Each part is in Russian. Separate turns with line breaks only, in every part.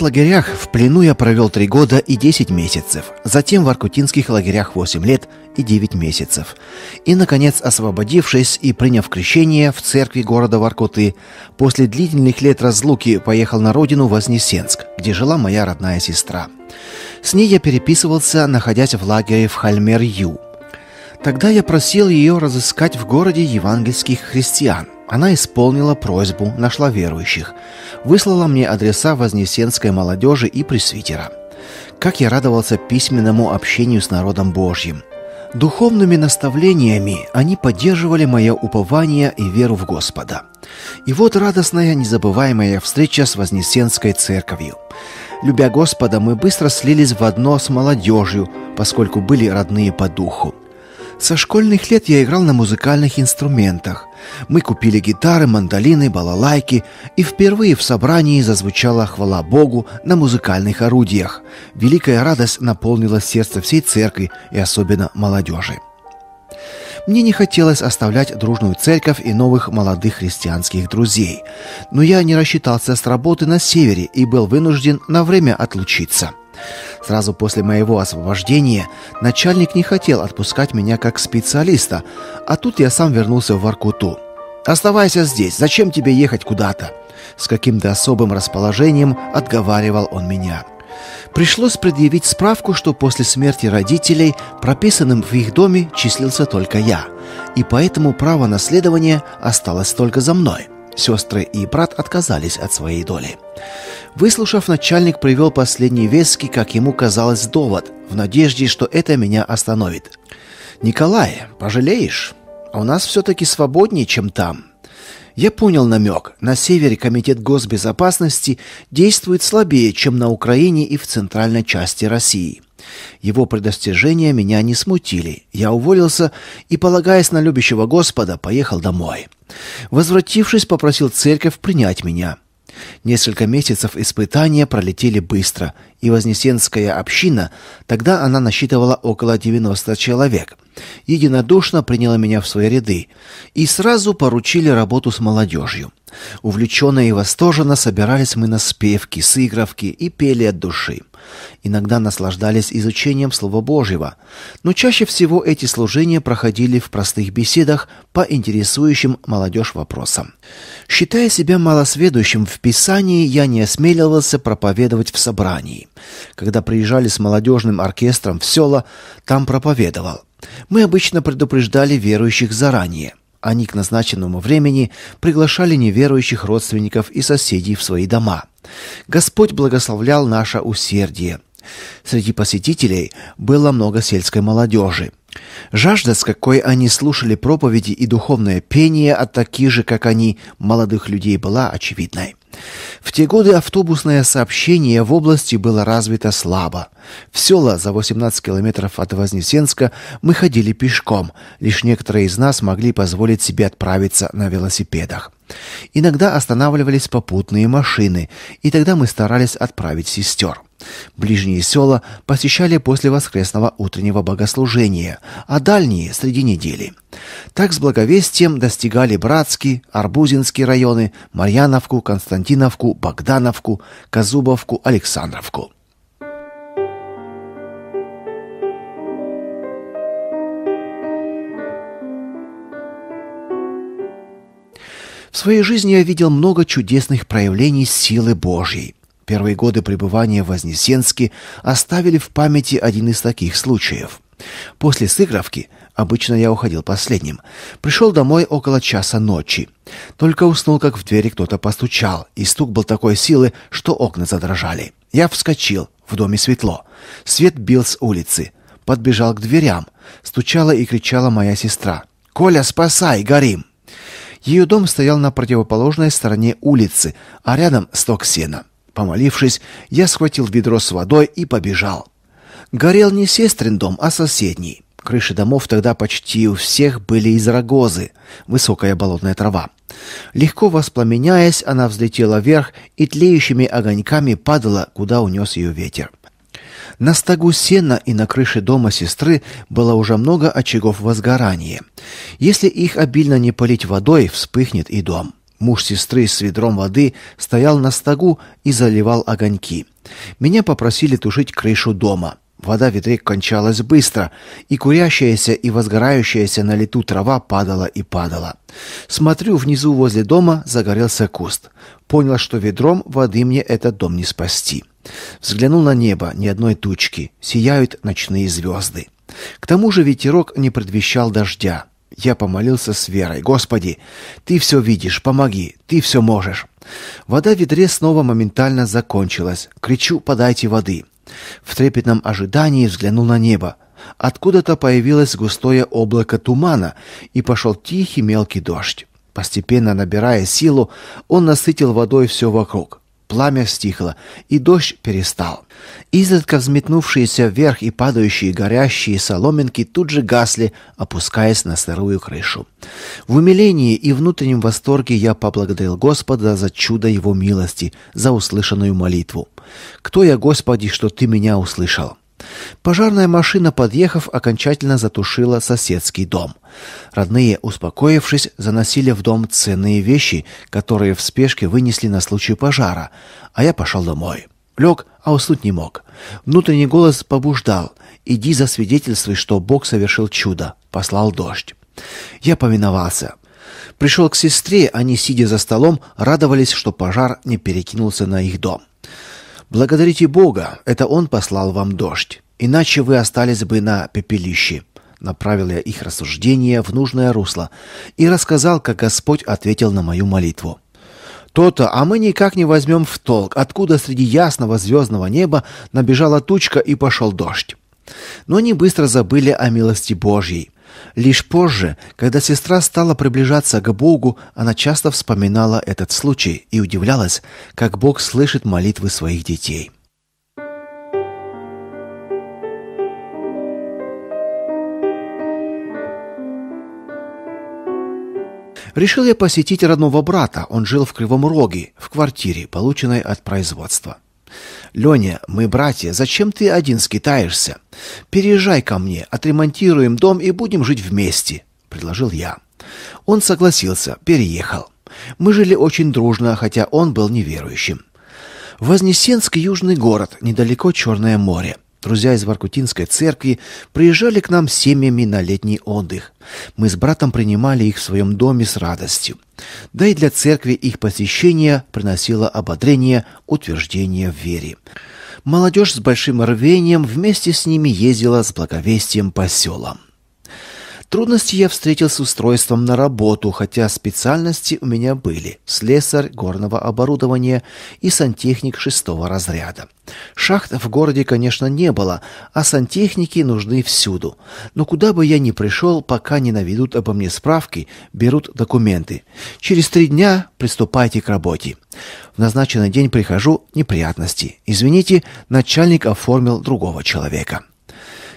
концлагерях в плену я провел 3 года и 10 месяцев, затем в аркутинских лагерях 8 лет и 9 месяцев. И, наконец, освободившись и приняв крещение в церкви города Воркуты, после длительных лет разлуки поехал на родину Вознесенск, где жила моя родная сестра. С ней я переписывался, находясь в лагере в Хальмер-Ю. Тогда я просил ее разыскать в городе евангельских христиан – она исполнила просьбу, нашла верующих, выслала мне адреса вознесенской молодежи и пресвитера. Как я радовался письменному общению с народом Божьим. Духовными наставлениями они поддерживали мое упование и веру в Господа. И вот радостная, незабываемая встреча с Вознесенской церковью. Любя Господа, мы быстро слились в одно с молодежью, поскольку были родные по духу. Со школьных лет я играл на музыкальных инструментах. Мы купили гитары, мандолины, балалайки, и впервые в собрании зазвучала хвала Богу на музыкальных орудиях. Великая радость наполнила сердце всей церкви и особенно молодежи. Мне не хотелось оставлять дружную церковь и новых молодых христианских друзей, но я не рассчитался с работы на севере и был вынужден на время отлучиться. Сразу после моего освобождения начальник не хотел отпускать меня как специалиста, а тут я сам вернулся в Воркуту. «Оставайся здесь, зачем тебе ехать куда-то?» С каким-то особым расположением отговаривал он меня. Пришлось предъявить справку, что после смерти родителей прописанным в их доме числился только я, и поэтому право наследования осталось только за мной. Сестры и брат отказались от своей доли. Выслушав, начальник привел последний веский, как ему казалось, довод, в надежде, что это меня остановит. «Николай, пожалеешь? А у нас все-таки свободнее, чем там», я понял намек. На севере комитет госбезопасности действует слабее, чем на Украине и в центральной части России. Его предостижения меня не смутили. Я уволился и, полагаясь на любящего Господа, поехал домой. Возвратившись, попросил церковь принять меня. Несколько месяцев испытания пролетели быстро, и Вознесенская община, тогда она насчитывала около 90 человек, единодушно приняла меня в свои ряды и сразу поручили работу с молодежью. Увлеченно и восторженно собирались мы на спевки, сыгровки и пели от души. Иногда наслаждались изучением Слова Божьего, но чаще всего эти служения проходили в простых беседах по интересующим молодежь вопросам. Считая себя малосведущим в Писании, я не осмеливался проповедовать в собрании. Когда приезжали с молодежным оркестром в село, там проповедовал. Мы обычно предупреждали верующих заранее. Они к назначенному времени приглашали неверующих родственников и соседей в свои дома. Господь благословлял наше усердие. Среди посетителей было много сельской молодежи. Жажда, с какой они слушали проповеди и духовное пение от таких же, как они, молодых людей, была очевидной. В те годы автобусное сообщение в области было развито слабо. В села за 18 километров от Вознесенска мы ходили пешком, лишь некоторые из нас могли позволить себе отправиться на велосипедах. Иногда останавливались попутные машины, и тогда мы старались отправить сестер. Ближние села посещали после воскресного утреннего богослужения, а дальние среди недели. Так с благовестием достигали Братский, Арбузинский районы, Марьяновку, Константиновку, Богдановку, Казубовку, Александровку. В своей жизни я видел много чудесных проявлений силы Божьей первые годы пребывания в Вознесенске оставили в памяти один из таких случаев. После сыгровки Обычно я уходил последним. Пришел домой около часа ночи. Только уснул, как в двери кто-то постучал, и стук был такой силы, что окна задрожали. Я вскочил. В доме светло. Свет бил с улицы. Подбежал к дверям. Стучала и кричала моя сестра. «Коля, спасай! Горим!» Ее дом стоял на противоположной стороне улицы, а рядом сток сена. Помолившись, я схватил ведро с водой и побежал. Горел не сестрин дом, а соседний. Крыши домов тогда почти у всех были из рогозы, высокая болотная трава. Легко воспламеняясь, она взлетела вверх и тлеющими огоньками падала, куда унес ее ветер. На стогу сена и на крыше дома сестры было уже много очагов возгорания. Если их обильно не полить водой, вспыхнет и дом. Муж сестры с ведром воды стоял на стогу и заливал огоньки. Меня попросили тушить крышу дома. Вода в ведре кончалась быстро, и курящаяся и возгорающаяся на лету трава падала и падала. Смотрю, внизу возле дома загорелся куст. Понял, что ведром воды мне этот дом не спасти. Взглянул на небо, ни одной тучки. Сияют ночные звезды. К тому же ветерок не предвещал дождя я помолился с верой. «Господи, Ты все видишь, помоги, Ты все можешь». Вода в ведре снова моментально закончилась. Кричу «Подайте воды». В трепетном ожидании взглянул на небо. Откуда-то появилось густое облако тумана, и пошел тихий мелкий дождь. Постепенно набирая силу, он насытил водой все вокруг. Пламя стихло, и дождь перестал. Изредка взметнувшиеся вверх и падающие горящие соломинки тут же гасли, опускаясь на сырую крышу. В умилении и внутреннем восторге я поблагодарил Господа за чудо его милости, за услышанную молитву. Кто я, Господи, что ты меня услышал? Пожарная машина, подъехав, окончательно затушила соседский дом. Родные, успокоившись, заносили в дом ценные вещи, которые в спешке вынесли на случай пожара, а я пошел домой. Лег, а уснуть не мог. Внутренний голос побуждал: "Иди за засвидетельствуй, что Бог совершил чудо, послал дождь". Я повиновался. Пришел к сестре, они сидя за столом, радовались, что пожар не перекинулся на их дом. Благодарите Бога, это он послал вам дождь. Иначе вы остались бы на пепелище. Направил я их рассуждения в нужное русло и рассказал, как Господь ответил на мою молитву. То-то, а мы никак не возьмем в толк, откуда среди ясного звездного неба набежала тучка и пошел дождь. Но они быстро забыли о милости Божьей. Лишь позже, когда сестра стала приближаться к Богу, она часто вспоминала этот случай и удивлялась, как Бог слышит молитвы своих детей. решил я посетить родного брата. Он жил в Кривом Роге, в квартире, полученной от производства. «Леня, мы братья, зачем ты один скитаешься? Переезжай ко мне, отремонтируем дом и будем жить вместе», — предложил я. Он согласился, переехал. Мы жили очень дружно, хотя он был неверующим. Вознесенский южный город, недалеко Черное море. Друзья из Воркутинской церкви приезжали к нам с семьями на летний отдых. Мы с братом принимали их в своем доме с радостью. Да и для церкви их посещение приносило ободрение, утверждение в вере. Молодежь с большим рвением вместе с ними ездила с благовестием по селам. Трудности я встретил с устройством на работу, хотя специальности у меня были: слесарь горного оборудования и сантехник шестого разряда. Шахт в городе, конечно, не было, а сантехники нужны всюду. Но куда бы я ни пришел, пока не наведут обо мне справки, берут документы. Через три дня приступайте к работе. В назначенный день прихожу неприятности. Извините, начальник оформил другого человека.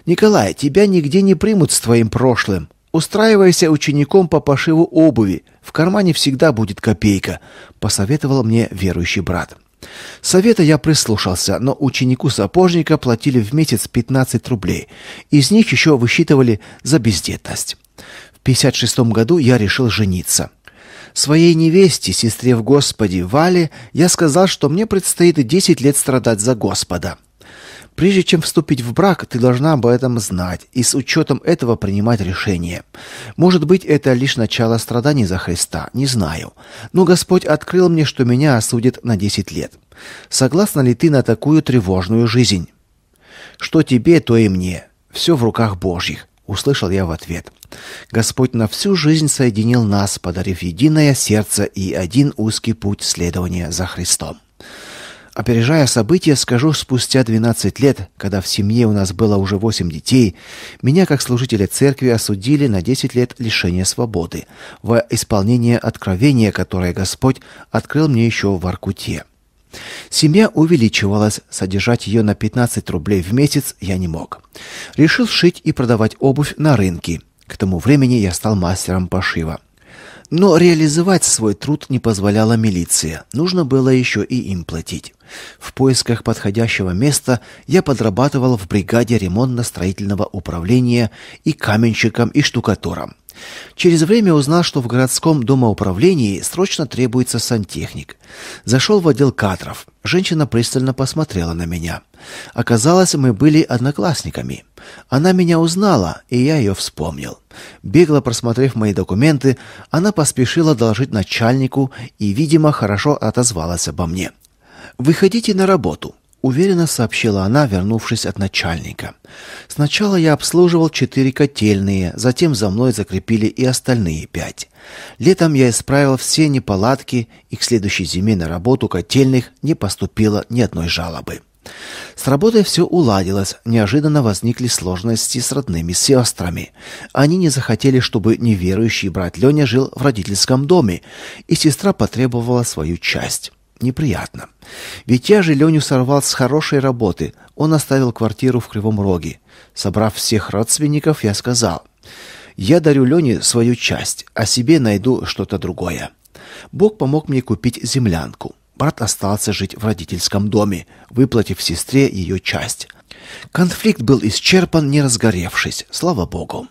Николай, тебя нигде не примут с твоим прошлым. Устраивайся учеником по пошиву обуви. В кармане всегда будет копейка, посоветовал мне верующий брат. Совета я прислушался, но ученику сапожника платили в месяц 15 рублей. Из них еще высчитывали за бездетность. В 56 году я решил жениться. Своей невесте, сестре в Господе Вале, я сказал, что мне предстоит 10 лет страдать за Господа. Прежде чем вступить в брак, ты должна об этом знать и с учетом этого принимать решение. Может быть, это лишь начало страданий за Христа, не знаю. Но Господь открыл мне, что меня осудят на 10 лет. Согласна ли ты на такую тревожную жизнь? Что тебе, то и мне. Все в руках Божьих, услышал я в ответ. Господь на всю жизнь соединил нас, подарив единое сердце и один узкий путь следования за Христом. Опережая события, скажу, спустя 12 лет, когда в семье у нас было уже 8 детей, меня как служителя церкви осудили на 10 лет лишения свободы в исполнение откровения, которое Господь открыл мне еще в Аркуте. Семья увеличивалась, содержать ее на 15 рублей в месяц я не мог. Решил шить и продавать обувь на рынке. К тому времени я стал мастером пошива. Но реализовать свой труд не позволяла милиция. Нужно было еще и им платить. В поисках подходящего места я подрабатывал в бригаде ремонтно-строительного управления и каменщиком, и штукатуром. Через время узнал, что в городском домоуправлении срочно требуется сантехник. Зашел в отдел кадров. Женщина пристально посмотрела на меня. Оказалось, мы были одноклассниками. Она меня узнала, и я ее вспомнил. Бегло просмотрев мои документы, она поспешила доложить начальнику и, видимо, хорошо отозвалась обо мне. «Выходите на работу уверенно сообщила она, вернувшись от начальника. Сначала я обслуживал четыре котельные, затем за мной закрепили и остальные пять. Летом я исправил все неполадки, и к следующей зиме на работу котельных не поступило ни одной жалобы. С работой все уладилось. Неожиданно возникли сложности с родными сестрами. Они не захотели, чтобы неверующий брат Леня жил в родительском доме, и сестра потребовала свою часть неприятно. Ведь я же Леню сорвал с хорошей работы. Он оставил квартиру в Кривом Роге. Собрав всех родственников, я сказал: "Я дарю Лене свою часть, а себе найду что-то другое". Бог помог мне купить землянку. Брат остался жить в родительском доме, выплатив сестре ее часть. Конфликт был исчерпан, не разгоревшись. Слава богу.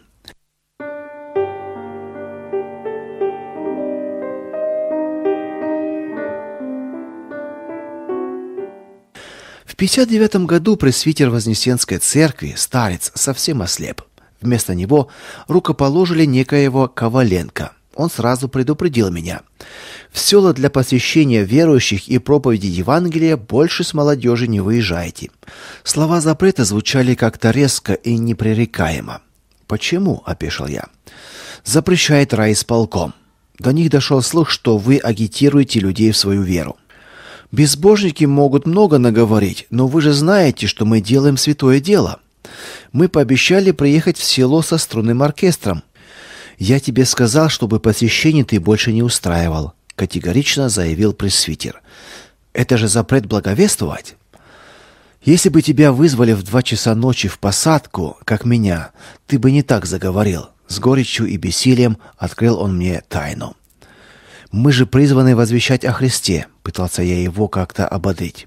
В 59 году пресвитер Вознесенской церкви, старец, совсем ослеп. Вместо него рукоположили некоего Коваленко. Он сразу предупредил меня. В села для посвящения верующих и проповеди Евангелия больше с молодежи не выезжайте. Слова запрета звучали как-то резко и непререкаемо. «Почему?» – опешил я. «Запрещает райисполком. До них дошел слух, что вы агитируете людей в свою веру. Безбожники могут много наговорить, но вы же знаете, что мы делаем святое дело. Мы пообещали приехать в село со струнным оркестром. Я тебе сказал, чтобы посещений ты больше не устраивал, категорично заявил пресвитер. Это же запрет благовествовать. Если бы тебя вызвали в два часа ночи в посадку, как меня, ты бы не так заговорил. С горечью и бессилием открыл он мне тайну. Мы же призваны возвещать о Христе, пытался я его как-то ободрить.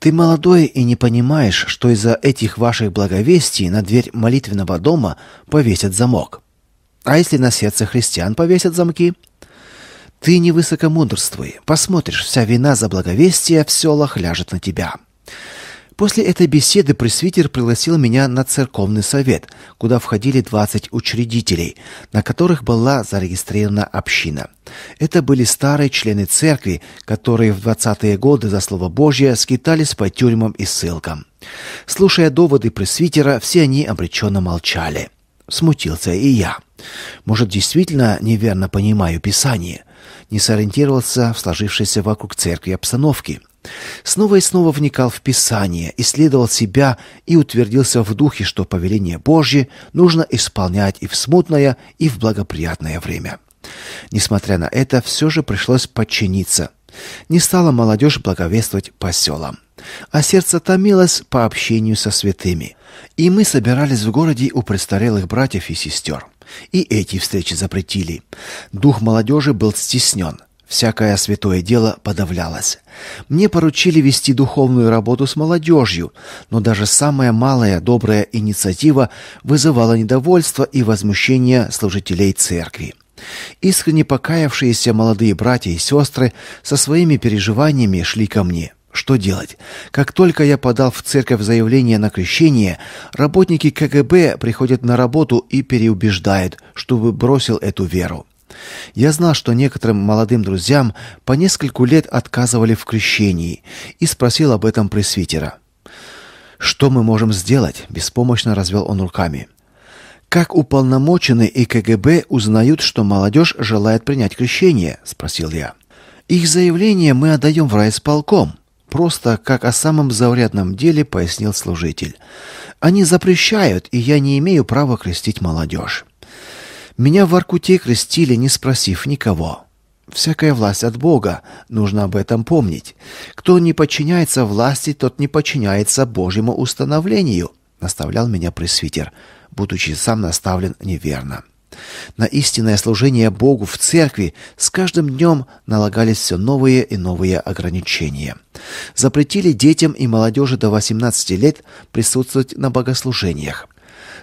Ты молодой и не понимаешь, что из-за этих ваших благовестий на дверь молитвенного дома повесят замок. А если на сердце христиан повесят замки? Ты не высокомудрствуй. Посмотришь, вся вина за благовестие в селах ляжет на тебя. После этой беседы пресвитер пригласил меня на церковный совет, куда входили 20 учредителей, на которых была зарегистрирована община. Это были старые члены церкви, которые в 20-е годы за слово Божье скитались по тюрьмам и ссылкам. Слушая доводы пресвитера, все они обреченно молчали. Смутился и я. Может, действительно неверно понимаю Писание? Не сориентировался в сложившейся вокруг церкви обстановке – Снова и снова вникал в Писание, исследовал себя и утвердился в духе, что повеление Божье нужно исполнять и в смутное, и в благоприятное время. Несмотря на это, все же пришлось подчиниться. Не стала молодежь благовествовать по селам, а сердце томилось по общению со святыми. И мы собирались в городе у престарелых братьев и сестер. И эти встречи запретили. Дух молодежи был стеснен. Всякое святое дело подавлялось. Мне поручили вести духовную работу с молодежью, но даже самая малая добрая инициатива вызывала недовольство и возмущение служителей церкви. Искренне покаявшиеся молодые братья и сестры со своими переживаниями шли ко мне. Что делать? Как только я подал в церковь заявление на крещение, работники КГБ приходят на работу и переубеждают, чтобы бросил эту веру. Я знал, что некоторым молодым друзьям по нескольку лет отказывали в крещении, и спросил об этом пресвитера. Что мы можем сделать? беспомощно развел он руками. Как уполномоченные и КГБ узнают, что молодежь желает принять крещение, спросил я. Их заявление мы отдаем в райисполком, просто как о самом заурядном деле пояснил служитель. Они запрещают, и я не имею права крестить молодежь. Меня в Аркуте крестили, не спросив никого. Всякая власть от Бога, нужно об этом помнить. Кто не подчиняется власти, тот не подчиняется Божьему установлению, наставлял меня пресвитер, будучи сам наставлен неверно. На истинное служение Богу в церкви с каждым днем налагались все новые и новые ограничения. Запретили детям и молодежи до 18 лет присутствовать на богослужениях.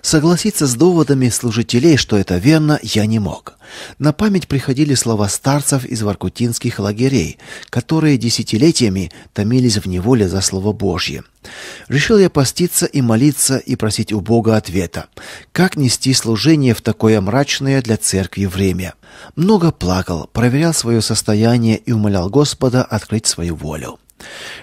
Согласиться с доводами служителей, что это верно, я не мог. На память приходили слова старцев из воркутинских лагерей, которые десятилетиями томились в неволе за Слово Божье. Решил я поститься и молиться и просить у Бога ответа. Как нести служение в такое мрачное для церкви время? Много плакал, проверял свое состояние и умолял Господа открыть свою волю.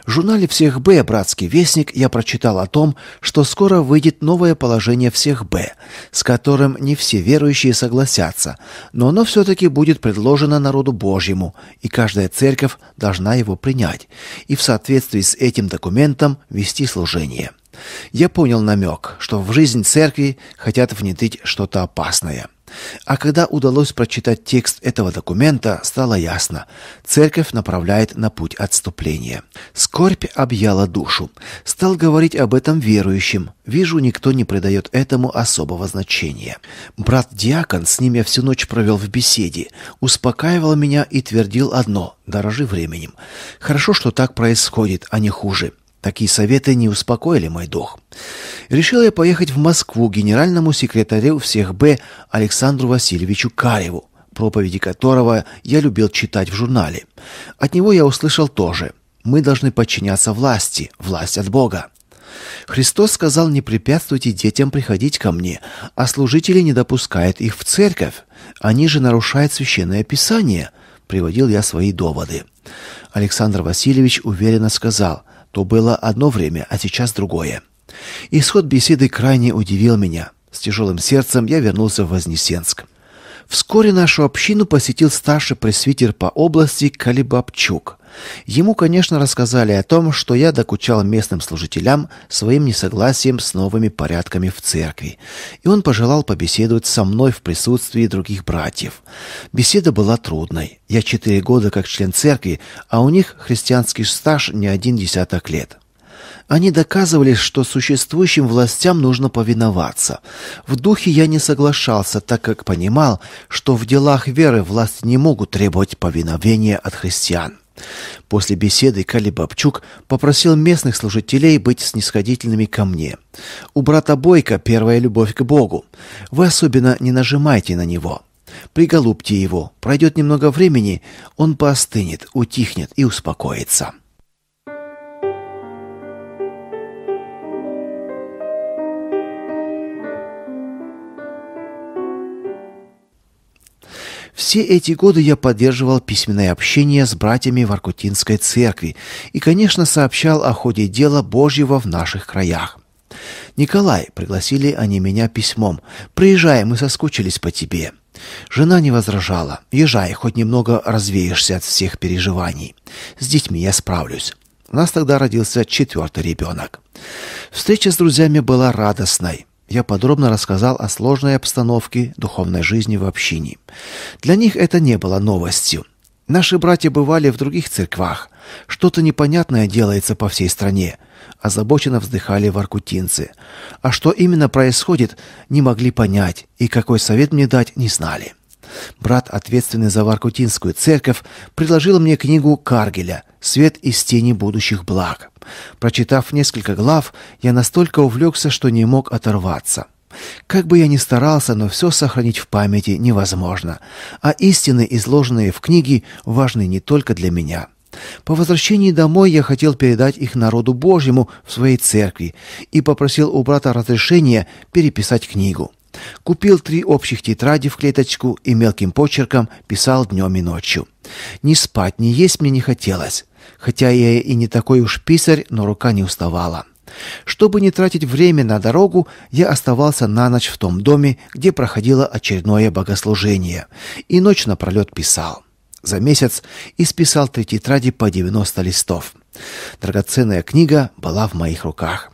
В журнале всех «Б» «Братский вестник» я прочитал о том, что скоро выйдет новое положение всех «Б», с которым не все верующие согласятся, но оно все-таки будет предложено народу Божьему, и каждая церковь должна его принять и в соответствии с этим документом вести служение. Я понял намек, что в жизнь церкви хотят внедрить что-то опасное – а когда удалось прочитать текст этого документа, стало ясно: церковь направляет на путь отступления. Скорбь объяла душу. Стал говорить об этом верующим. Вижу, никто не придает этому особого значения. Брат диакон, с ним я всю ночь провел в беседе, успокаивал меня и твердил одно: дорожи временем. Хорошо, что так происходит, а не хуже. Такие советы не успокоили мой дух. Решил я поехать в Москву к генеральному секретарю всех Б Александру Васильевичу Кареву, проповеди которого я любил читать в журнале. От него я услышал тоже: мы должны подчиняться власти, власть от Бога. Христос сказал: "Не препятствуйте детям приходить ко мне, а служители не допускают их в церковь. Они же нарушают священное писание", приводил я свои доводы. Александр Васильевич уверенно сказал: то было одно время, а сейчас другое. Исход беседы крайне удивил меня. С тяжелым сердцем я вернулся в Вознесенск. Вскоре нашу общину посетил старший пресвитер по области Калибабчук. Ему, конечно, рассказали о том, что я докучал местным служителям своим несогласием с новыми порядками в церкви, и он пожелал побеседовать со мной в присутствии других братьев. Беседа была трудной. Я четыре года как член церкви, а у них христианский стаж не один десяток лет. Они доказывали, что существующим властям нужно повиноваться. В духе я не соглашался, так как понимал, что в делах веры власти не могут требовать повиновения от христиан. После беседы Кали Бабчук попросил местных служителей быть снисходительными ко мне. У брата Бойко первая любовь к Богу. Вы особенно не нажимайте на него. Приголубьте его. Пройдет немного времени, он поостынет, утихнет и успокоится. Все эти годы я поддерживал письменное общение с братьями в Аркутинской церкви и, конечно, сообщал о ходе дела Божьего в наших краях. «Николай», — пригласили они меня письмом, — «приезжай, мы соскучились по тебе». Жена не возражала. «Езжай, хоть немного развеешься от всех переживаний. С детьми я справлюсь». У нас тогда родился четвертый ребенок. Встреча с друзьями была радостной я подробно рассказал о сложной обстановке духовной жизни в общине. Для них это не было новостью. Наши братья бывали в других церквах. Что-то непонятное делается по всей стране. Озабоченно вздыхали воркутинцы. А что именно происходит, не могли понять, и какой совет мне дать, не знали брат, ответственный за Воркутинскую церковь, предложил мне книгу Каргеля «Свет из тени будущих благ». Прочитав несколько глав, я настолько увлекся, что не мог оторваться. Как бы я ни старался, но все сохранить в памяти невозможно. А истины, изложенные в книге, важны не только для меня. По возвращении домой я хотел передать их народу Божьему в своей церкви и попросил у брата разрешения переписать книгу. Купил три общих тетради в клеточку и мелким почерком писал днем и ночью. Ни спать, ни есть мне не хотелось. Хотя я и не такой уж писарь, но рука не уставала. Чтобы не тратить время на дорогу, я оставался на ночь в том доме, где проходило очередное богослужение, и ночь напролет писал. За месяц исписал три тетради по 90 листов. Драгоценная книга была в моих руках.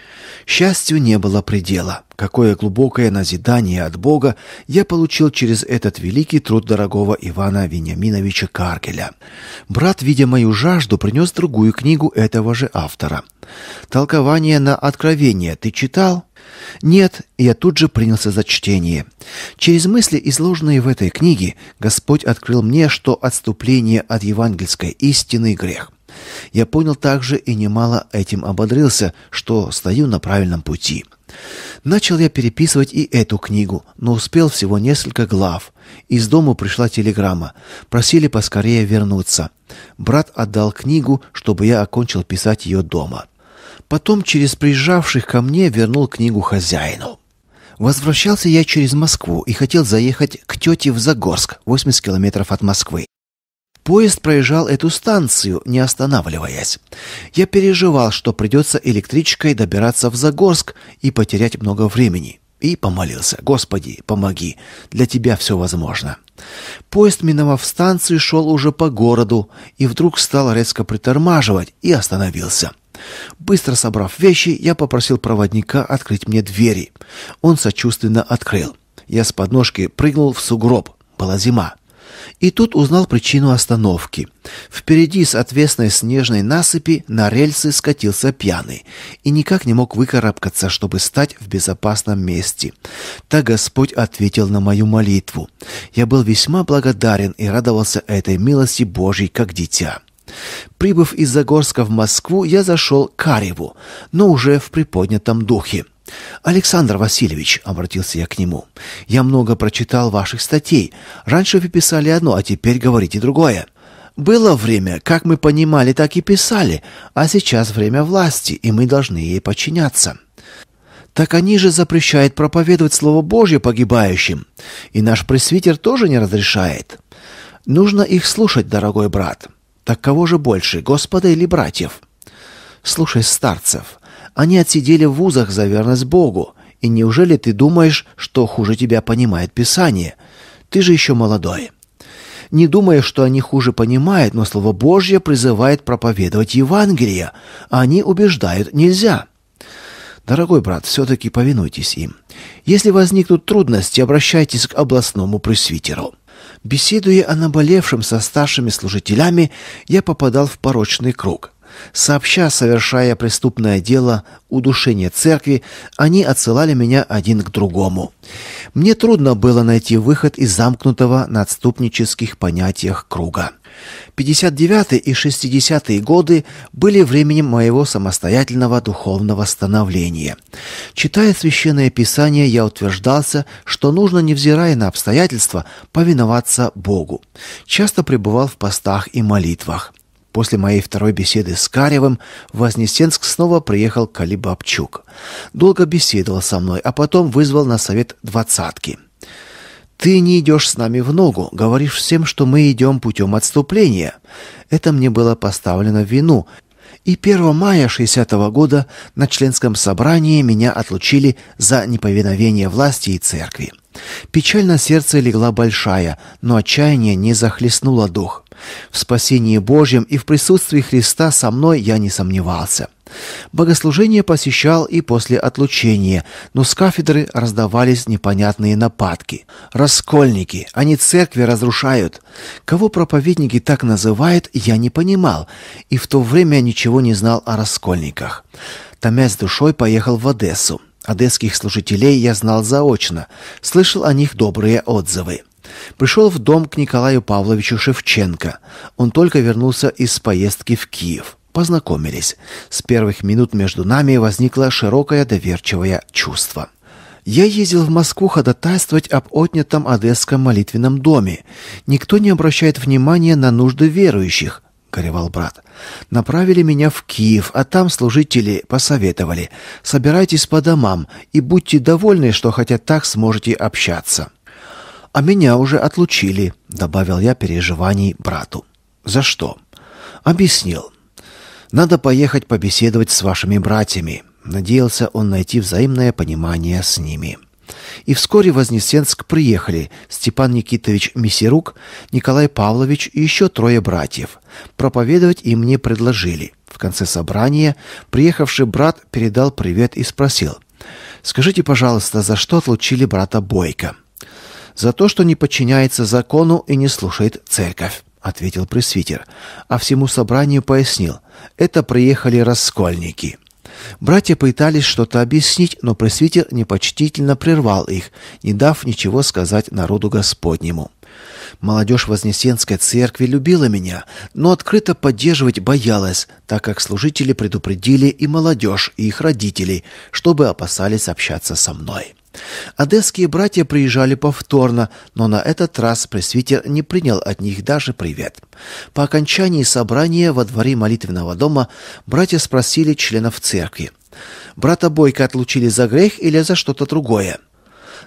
Счастью не было предела. Какое глубокое назидание от Бога я получил через этот великий труд дорогого Ивана Вениаминовича Каргеля. Брат, видя мою жажду, принес другую книгу этого же автора. «Толкование на откровение» ты читал? Нет, я тут же принялся за чтение. Через мысли, изложенные в этой книге, Господь открыл мне, что отступление от евангельской истины – грех. Я понял также и немало этим ободрился, что стою на правильном пути. Начал я переписывать и эту книгу, но успел всего несколько глав. Из дому пришла телеграмма. Просили поскорее вернуться. Брат отдал книгу, чтобы я окончил писать ее дома. Потом через приезжавших ко мне вернул книгу хозяину. Возвращался я через Москву и хотел заехать к тете в Загорск, 80 километров от Москвы. Поезд проезжал эту станцию, не останавливаясь. Я переживал, что придется электричкой добираться в Загорск и потерять много времени. И помолился: "Господи, помоги, для тебя все возможно". Поезд, миновав станцию, шел уже по городу и вдруг стал резко притормаживать и остановился. Быстро собрав вещи, я попросил проводника открыть мне двери. Он сочувственно открыл. Я с подножки прыгнул в сугроб. Была зима. И тут узнал причину остановки. Впереди с отвесной снежной насыпи на рельсы скатился пьяный и никак не мог выкарабкаться, чтобы стать в безопасном месте. Так Господь ответил на мою молитву. Я был весьма благодарен и радовался этой милости Божьей как дитя. Прибыв из Загорска в Москву, я зашел к Кареву, но уже в приподнятом духе. Александр Васильевич, обратился я к нему. Я много прочитал ваших статей. Раньше вы писали одно, а теперь говорите другое. Было время, как мы понимали, так и писали, а сейчас время власти, и мы должны ей подчиняться. Так они же запрещают проповедовать слово Божье погибающим, и наш пресвитер тоже не разрешает. Нужно их слушать, дорогой брат. Так кого же больше, Господа или братьев? Слушай старцев, они отсидели в вузах за верность Богу. И неужели ты думаешь, что хуже тебя понимает Писание? Ты же еще молодой. Не думая, что они хуже понимают, но Слово Божье призывает проповедовать Евангелие, а они убеждают «нельзя». Дорогой брат, все-таки повинуйтесь им. Если возникнут трудности, обращайтесь к областному пресвитеру. Беседуя о наболевшем со старшими служителями, я попадал в порочный круг. Сообща, совершая преступное дело удушения церкви, они отсылали меня один к другому. Мне трудно было найти выход из замкнутого на отступнических понятиях круга. 59-е и 60-е годы были временем моего самостоятельного духовного становления. Читая священное писание, я утверждался, что нужно, невзирая на обстоятельства, повиноваться Богу. Часто пребывал в постах и молитвах. После моей второй беседы с Каревым в Вознесенск снова приехал Калибабчук. Долго беседовал со мной, а потом вызвал на совет двадцатки. Ты не идешь с нами в ногу, говоришь всем, что мы идем путем отступления. Это мне было поставлено в вину. И 1 мая 60 -го года на членском собрании меня отлучили за неповиновение власти и церкви. Печально сердце легла большая, но отчаяние не захлестнуло дух. В спасении Божьем и в присутствии Христа со мной я не сомневался. Богослужение посещал и после отлучения, но с кафедры раздавались непонятные нападки. Раскольники, они церкви разрушают. Кого проповедники так называют, я не понимал, и в то время ничего не знал о раскольниках. Томясь душой, поехал в Одессу. Одесских служителей я знал заочно, слышал о них добрые отзывы пришел в дом к Николаю Павловичу Шевченко. Он только вернулся из поездки в Киев. Познакомились. С первых минут между нами возникло широкое доверчивое чувство. Я ездил в Москву ходатайствовать об отнятом Одесском молитвенном доме. Никто не обращает внимания на нужды верующих, горевал брат. Направили меня в Киев, а там служители посоветовали: "Собирайтесь по домам и будьте довольны, что хотя так сможете общаться". «А меня уже отлучили», — добавил я переживаний брату. «За что?» «Объяснил. Надо поехать побеседовать с вашими братьями». Надеялся он найти взаимное понимание с ними. И вскоре в Вознесенск приехали Степан Никитович Месерук, Николай Павлович и еще трое братьев. Проповедовать им не предложили. В конце собрания приехавший брат передал привет и спросил. «Скажите, пожалуйста, за что отлучили брата Бойко?» за то, что не подчиняется закону и не слушает церковь, ответил пресвитер, а всему собранию пояснил: это приехали раскольники. Братья пытались что-то объяснить, но пресвитер непочтительно прервал их, не дав ничего сказать народу Господнему. Молодежь Вознесенской церкви любила меня, но открыто поддерживать боялась, так как служители предупредили и молодежь, и их родителей, чтобы опасались общаться со мной. Одесские братья приезжали повторно, но на этот раз пресвитер не принял от них даже привет. По окончании собрания во дворе молитвенного дома братья спросили членов церкви. Брата Бойко отлучили за грех или за что-то другое?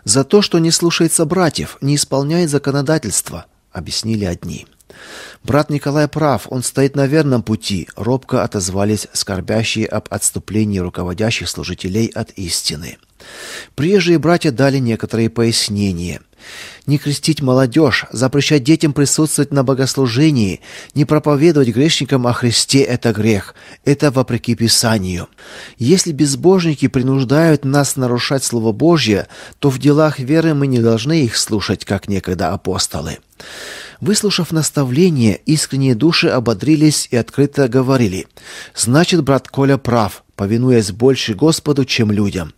За то, что не слушается братьев, не исполняет законодательство, объяснили одни. «Брат Николай прав, он стоит на верном пути», — робко отозвались скорбящие об отступлении руководящих служителей от истины. Прежние братья дали некоторые пояснения. Не крестить молодежь, запрещать детям присутствовать на богослужении, не проповедовать грешникам о Христе – это грех. Это вопреки Писанию. Если безбожники принуждают нас нарушать Слово Божье, то в делах веры мы не должны их слушать, как некогда апостолы. Выслушав наставление, искренние души ободрились и открыто говорили: "Значит, брат Коля прав, повинуясь больше Господу, чем людям".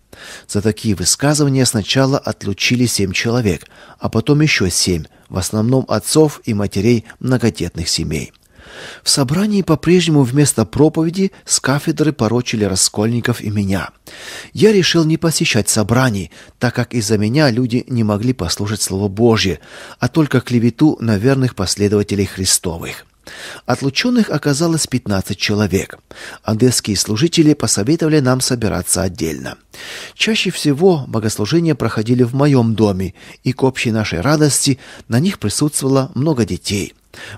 За такие высказывания сначала отлучили семь человек, а потом еще семь, в основном отцов и матерей многодетных семей. В собрании по-прежнему вместо проповеди с кафедры порочили Раскольников и меня. Я решил не посещать собраний, так как из-за меня люди не могли послушать Слово Божье, а только клевету на верных последователей Христовых. Отлученных оказалось 15 человек. Одесские служители посоветовали нам собираться отдельно. Чаще всего богослужения проходили в моем доме, и к общей нашей радости на них присутствовало много детей.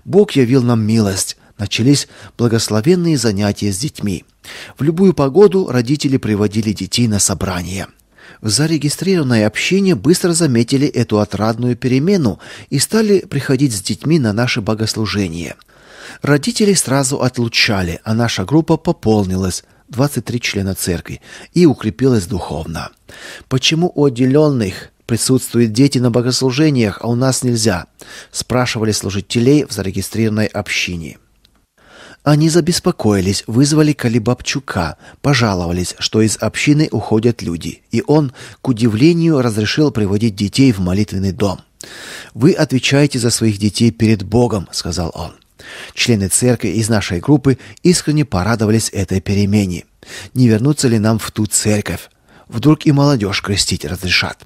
Бог явил нам милость. Начались благословенные занятия с детьми. В любую погоду родители приводили детей на собрание. В зарегистрированной общение быстро заметили эту отрадную перемену и стали приходить с детьми на наши богослужения. Родители сразу отлучали, а наша группа пополнилась. 23 члена церкви и укрепилась духовно. Почему у отделенных Присутствуют дети на богослужениях, а у нас нельзя», – спрашивали служителей в зарегистрированной общине. Они забеспокоились, вызвали Калибабчука, пожаловались, что из общины уходят люди, и он, к удивлению, разрешил приводить детей в молитвенный дом. «Вы отвечаете за своих детей перед Богом», — сказал он. Члены церкви из нашей группы искренне порадовались этой перемене. Не вернуться ли нам в ту церковь? Вдруг и молодежь крестить разрешат.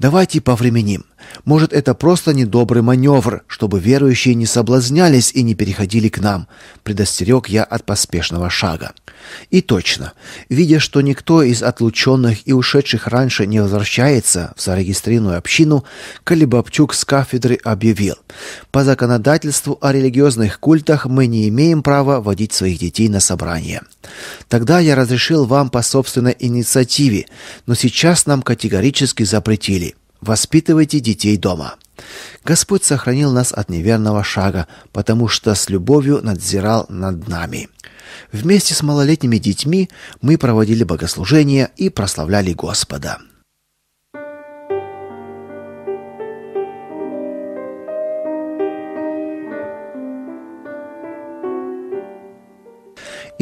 Давайте повременим. Может, это просто недобрый маневр, чтобы верующие не соблазнялись и не переходили к нам, предостерег я от поспешного шага. И точно, видя, что никто из отлученных и ушедших раньше не возвращается в зарегистрированную общину, Калибабчук с кафедры объявил: "По законодательству о религиозных культах мы не имеем права водить своих детей на собрание. Тогда я разрешил вам по собственной инициативе, но сейчас нам категорически запретили. Воспитывайте детей дома. Господь сохранил нас от неверного шага, потому что с любовью надзирал над нами. Вместе с малолетними детьми мы проводили богослужения и прославляли Господа.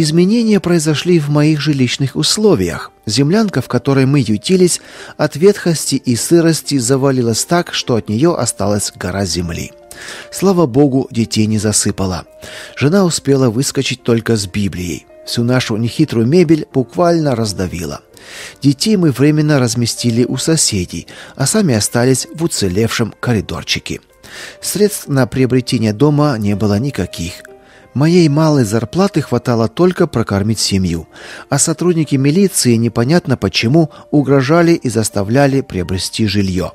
Изменения произошли в моих жилищных условиях. Землянка, в которой мы ютились, от ветхости и сырости завалилась так, что от нее осталась гора земли. Слава богу, детей не засыпало. Жена успела выскочить только с Библией. Всю нашу нехитрую мебель буквально раздавила. Детей мы временно разместили у соседей, а сами остались в уцелевшем коридорчике. Средств на приобретение дома не было никаких. Моей малой зарплаты хватало только прокормить семью, а сотрудники милиции непонятно почему угрожали и заставляли приобрести жилье.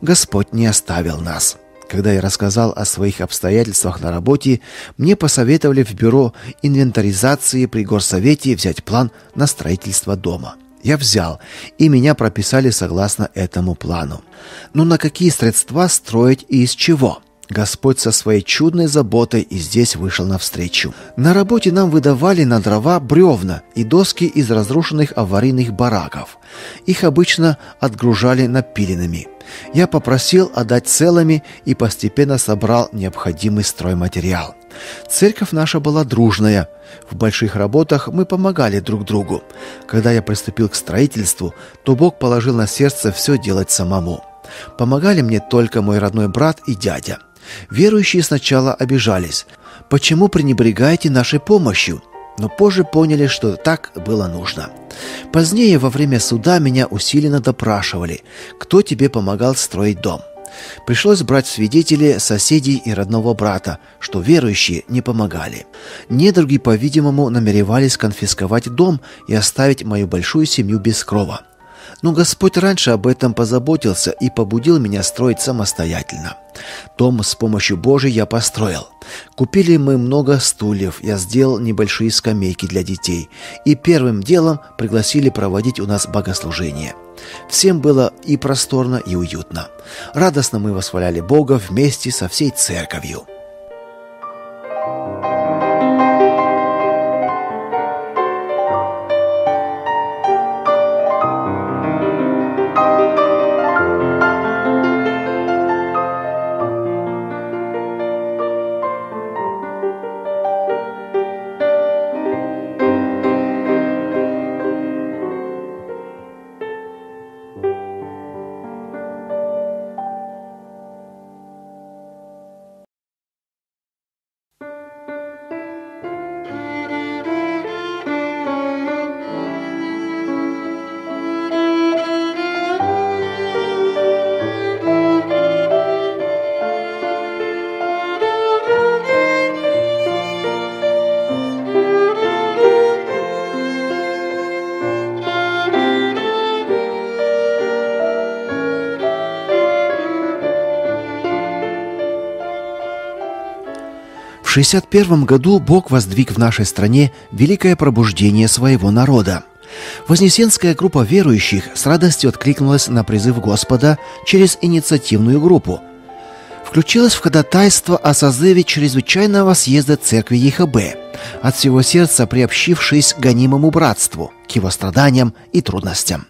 Господь не оставил нас. Когда я рассказал о своих обстоятельствах на работе, мне посоветовали в бюро инвентаризации при горсовете взять план на строительство дома. Я взял, и меня прописали согласно этому плану. Но на какие средства строить и из чего? Господь со своей чудной заботой и здесь вышел навстречу. На работе нам выдавали на дрова бревна и доски из разрушенных аварийных бараков. Их обычно отгружали напиленными. Я попросил отдать целыми и постепенно собрал необходимый стройматериал. Церковь наша была дружная. В больших работах мы помогали друг другу. Когда я приступил к строительству, то Бог положил на сердце все делать самому. Помогали мне только мой родной брат и дядя. Верующие сначала обижались. «Почему пренебрегаете нашей помощью?» но позже поняли, что так было нужно. Позднее во время суда меня усиленно допрашивали, кто тебе помогал строить дом. Пришлось брать свидетели соседей и родного брата, что верующие не помогали. Недруги, по-видимому, намеревались конфисковать дом и оставить мою большую семью без крова. Но Господь раньше об этом позаботился и побудил меня строить самостоятельно. Дом с помощью Божией я построил. Купили мы много стульев, я сделал небольшие скамейки для детей. И первым делом пригласили проводить у нас богослужение. Всем было и просторно, и уютно. Радостно мы восхваляли Бога вместе со всей церковью. 61 году Бог воздвиг в нашей стране великое пробуждение своего народа. Вознесенская группа верующих с радостью откликнулась на призыв Господа через инициативную группу. Включилась в ходатайство о созыве чрезвычайного съезда церкви ЕХБ, от всего сердца приобщившись к гонимому братству, к его страданиям и трудностям.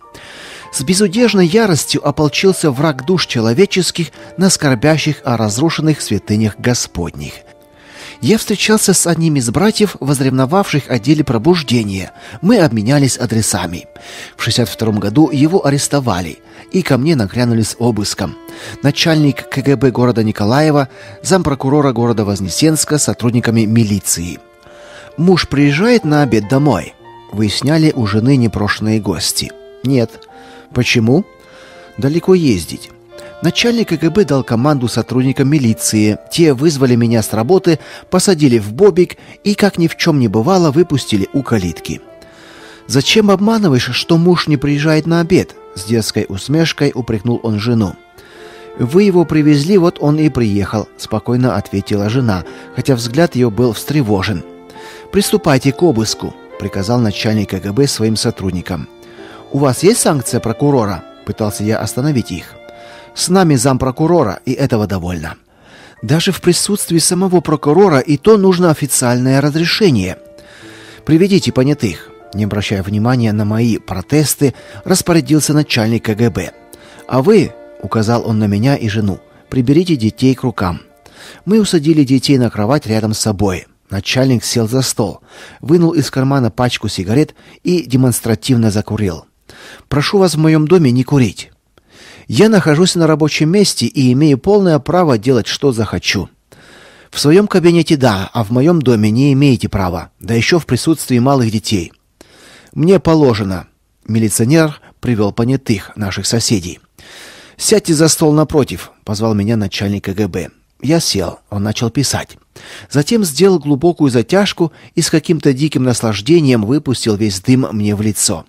С безудержной яростью ополчился враг душ человеческих на скорбящих о разрушенных святынях Господних – я встречался с одним из братьев, возревновавших о деле пробуждения. Мы обменялись адресами. В 62 году его арестовали, и ко мне нагрянули с обыском. Начальник КГБ города Николаева, зампрокурора города Вознесенска с сотрудниками милиции. Муж приезжает на обед домой. Выясняли у жены непрошенные гости. Нет. Почему? Далеко ездить. Начальник КГБ дал команду сотрудникам милиции. Те вызвали меня с работы, посадили в бобик и, как ни в чем не бывало, выпустили у калитки. «Зачем обманываешь, что муж не приезжает на обед?» С детской усмешкой упрекнул он жену. «Вы его привезли, вот он и приехал», — спокойно ответила жена, хотя взгляд ее был встревожен. «Приступайте к обыску», — приказал начальник КГБ своим сотрудникам. «У вас есть санкция прокурора?» — пытался я остановить их. С нами зампрокурора, и этого довольно. Даже в присутствии самого прокурора и то нужно официальное разрешение. Приведите понятых. Не обращая внимания на мои протесты, распорядился начальник КГБ. А вы, указал он на меня и жену, приберите детей к рукам. Мы усадили детей на кровать рядом с собой. Начальник сел за стол, вынул из кармана пачку сигарет и демонстративно закурил. Прошу вас в моем доме не курить. Я нахожусь на рабочем месте и имею полное право делать, что захочу. В своем кабинете да, а в моем доме не имеете права, да еще в присутствии малых детей. Мне положено. Милиционер привел понятых, наших соседей. Сядьте за стол напротив, позвал меня начальник КГБ. Я сел, он начал писать. Затем сделал глубокую затяжку и с каким-то диким наслаждением выпустил весь дым мне в лицо.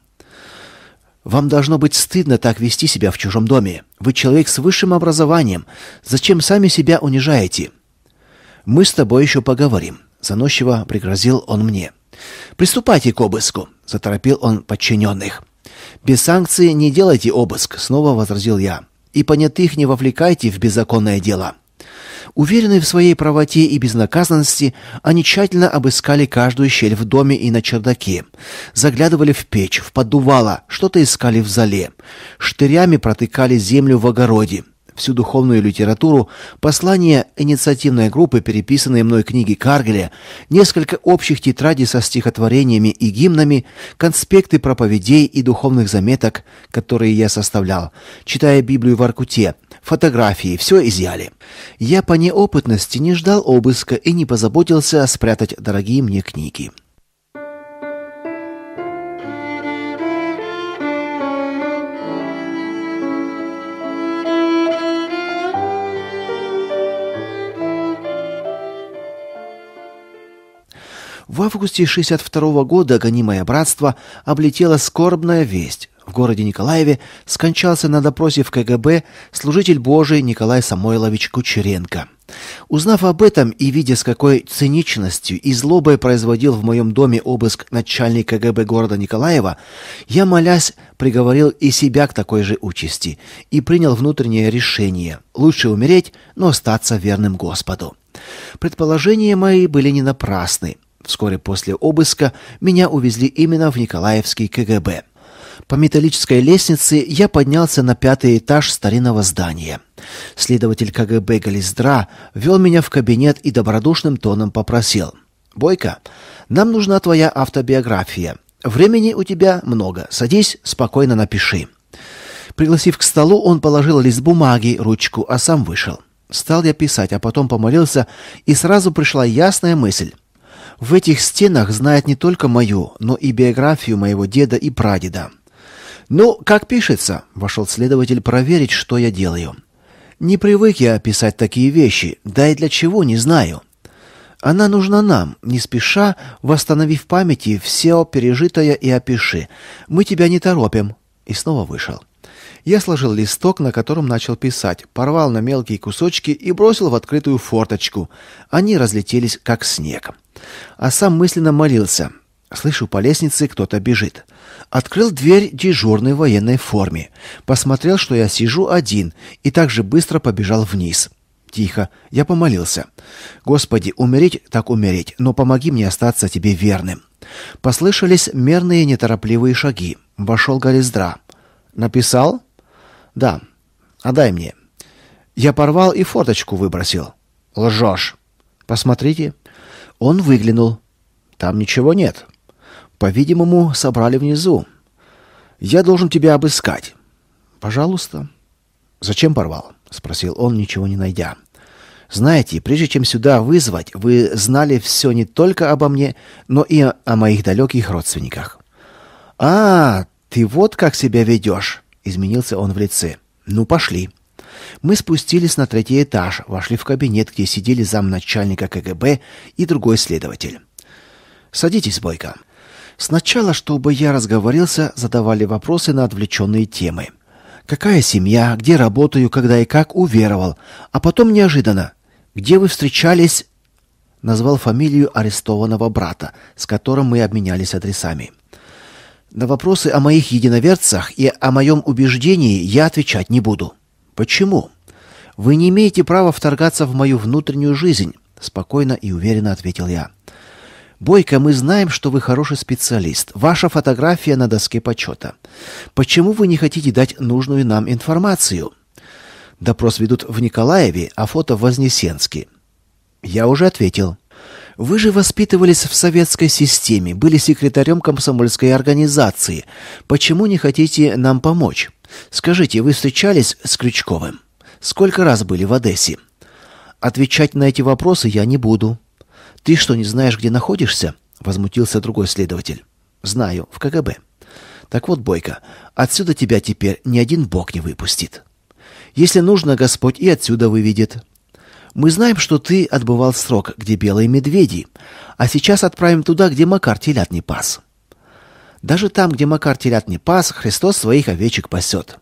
Вам должно быть стыдно так вести себя в чужом доме. Вы человек с высшим образованием. Зачем сами себя унижаете? Мы с тобой еще поговорим, заносчиво пригрозил он мне. Приступайте к обыску, заторопил он подчиненных. Без санкции не делайте обыск, снова возразил я. И понятых не вовлекайте в беззаконное дело. Уверенные в своей правоте и безнаказанности, они тщательно обыскали каждую щель в доме и на чердаке. Заглядывали в печь, в поддувало, что-то искали в зале. Штырями протыкали землю в огороде всю духовную литературу, послания инициативной группы, переписанные мной книги Каргеля, несколько общих тетрадей со стихотворениями и гимнами, конспекты проповедей и духовных заметок, которые я составлял, читая Библию в Аркуте, фотографии, все изъяли. Я по неопытности не ждал обыска и не позаботился спрятать дорогие мне книги. В августе 62 года гонимое братство облетела скорбная весть. В городе Николаеве скончался на допросе в КГБ служитель Божий Николай Самойлович Кучеренко. Узнав об этом и видя, с какой циничностью и злобой производил в моем доме обыск начальник КГБ города Николаева, я, молясь, приговорил и себя к такой же участи и принял внутреннее решение – лучше умереть, но остаться верным Господу. Предположения мои были не напрасны. Вскоре после обыска меня увезли именно в Николаевский КГБ. По металлической лестнице я поднялся на пятый этаж старинного здания. Следователь КГБ Гализдра вел меня в кабинет и добродушным тоном попросил. «Бойко, нам нужна твоя автобиография. Времени у тебя много. Садись, спокойно напиши». Пригласив к столу, он положил лист бумаги, ручку, а сам вышел. Стал я писать, а потом помолился, и сразу пришла ясная мысль в этих стенах знает не только мою, но и биографию моего деда и прадеда. «Ну, как пишется?» — вошел следователь проверить, что я делаю. «Не привык я писать такие вещи, да и для чего, не знаю. Она нужна нам, не спеша, восстановив памяти все пережитое и опиши. Мы тебя не торопим». И снова вышел. Я сложил листок, на котором начал писать, порвал на мелкие кусочки и бросил в открытую форточку. Они разлетелись, как снег. А сам мысленно молился. Слышу, по лестнице кто-то бежит. Открыл дверь дежурной военной форме. Посмотрел, что я сижу один, и так же быстро побежал вниз. Тихо. Я помолился. «Господи, умереть так умереть, но помоги мне остаться тебе верным». Послышались мерные неторопливые шаги. Вошел галездра. «Написал?» Да. Отдай а мне. Я порвал и форточку выбросил. Лжешь. Посмотрите. Он выглянул. Там ничего нет. По-видимому, собрали внизу. Я должен тебя обыскать. Пожалуйста. Зачем порвал? спросил он, ничего не найдя. Знаете, прежде чем сюда вызвать, вы знали все не только обо мне, но и о моих далеких родственниках. А, ты вот как себя ведешь. Изменился он в лице. «Ну, пошли». Мы спустились на третий этаж, вошли в кабинет, где сидели замначальника КГБ и другой следователь. «Садитесь, Бойко». Сначала, чтобы я разговорился, задавали вопросы на отвлеченные темы. «Какая семья? Где работаю? Когда и как?» уверовал. А потом неожиданно. «Где вы встречались?» Назвал фамилию арестованного брата, с которым мы обменялись адресами. На вопросы о моих единоверцах и о моем убеждении я отвечать не буду. Почему? Вы не имеете права вторгаться в мою внутреннюю жизнь, спокойно и уверенно ответил я. Бойко, мы знаем, что вы хороший специалист. Ваша фотография на доске почета. Почему вы не хотите дать нужную нам информацию? Допрос ведут в Николаеве, а фото в Вознесенске. Я уже ответил. Вы же воспитывались в советской системе, были секретарем комсомольской организации. Почему не хотите нам помочь? Скажите, вы встречались с Крючковым? Сколько раз были в Одессе? Отвечать на эти вопросы я не буду. Ты что, не знаешь, где находишься? возмутился другой следователь. Знаю, в КГБ. Так вот, Бойко, отсюда тебя теперь ни один бог не выпустит. Если нужно, Господь и отсюда выведет. Мы знаем, что ты отбывал срок, где белые медведи, а сейчас отправим туда, где Макар телят не пас. Даже там, где Макар телят не пас, Христос своих овечек пасет.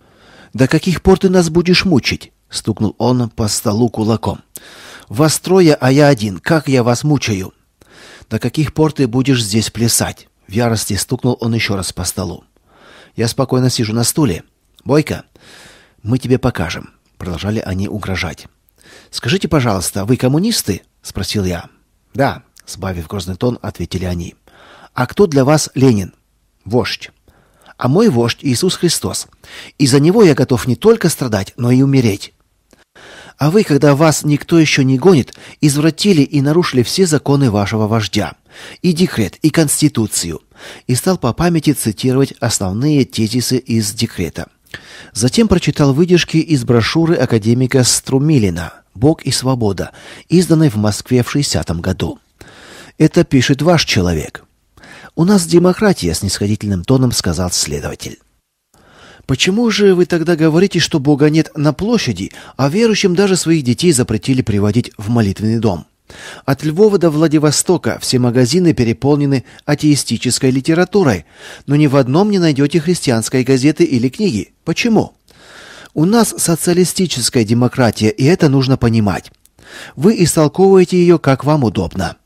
До каких пор ты нас будешь мучить? стукнул он по столу кулаком. Вас трое, а я один. Как я вас мучаю? До каких пор ты будешь здесь плясать? В ярости стукнул он еще раз по столу. Я спокойно сижу на стуле. Бойко, мы тебе покажем, продолжали они угрожать. «Скажите, пожалуйста, вы коммунисты?» — спросил я. «Да», — сбавив грозный тон, ответили они. «А кто для вас Ленин?» «Вождь». «А мой вождь Иисус Христос. И за него я готов не только страдать, но и умереть». А вы, когда вас никто еще не гонит, извратили и нарушили все законы вашего вождя, и декрет, и конституцию. И стал по памяти цитировать основные тезисы из декрета. Затем прочитал выдержки из брошюры академика Струмилина «Бог и свобода», изданной в Москве в 60 году. «Это пишет ваш человек». «У нас демократия», — с нисходительным тоном сказал следователь. «Почему же вы тогда говорите, что Бога нет на площади, а верующим даже своих детей запретили приводить в молитвенный дом?» От Львова до Владивостока все магазины переполнены атеистической литературой, но ни в одном не найдете христианской газеты или книги. Почему? У нас социалистическая демократия, и это нужно понимать. Вы истолковываете ее как вам удобно.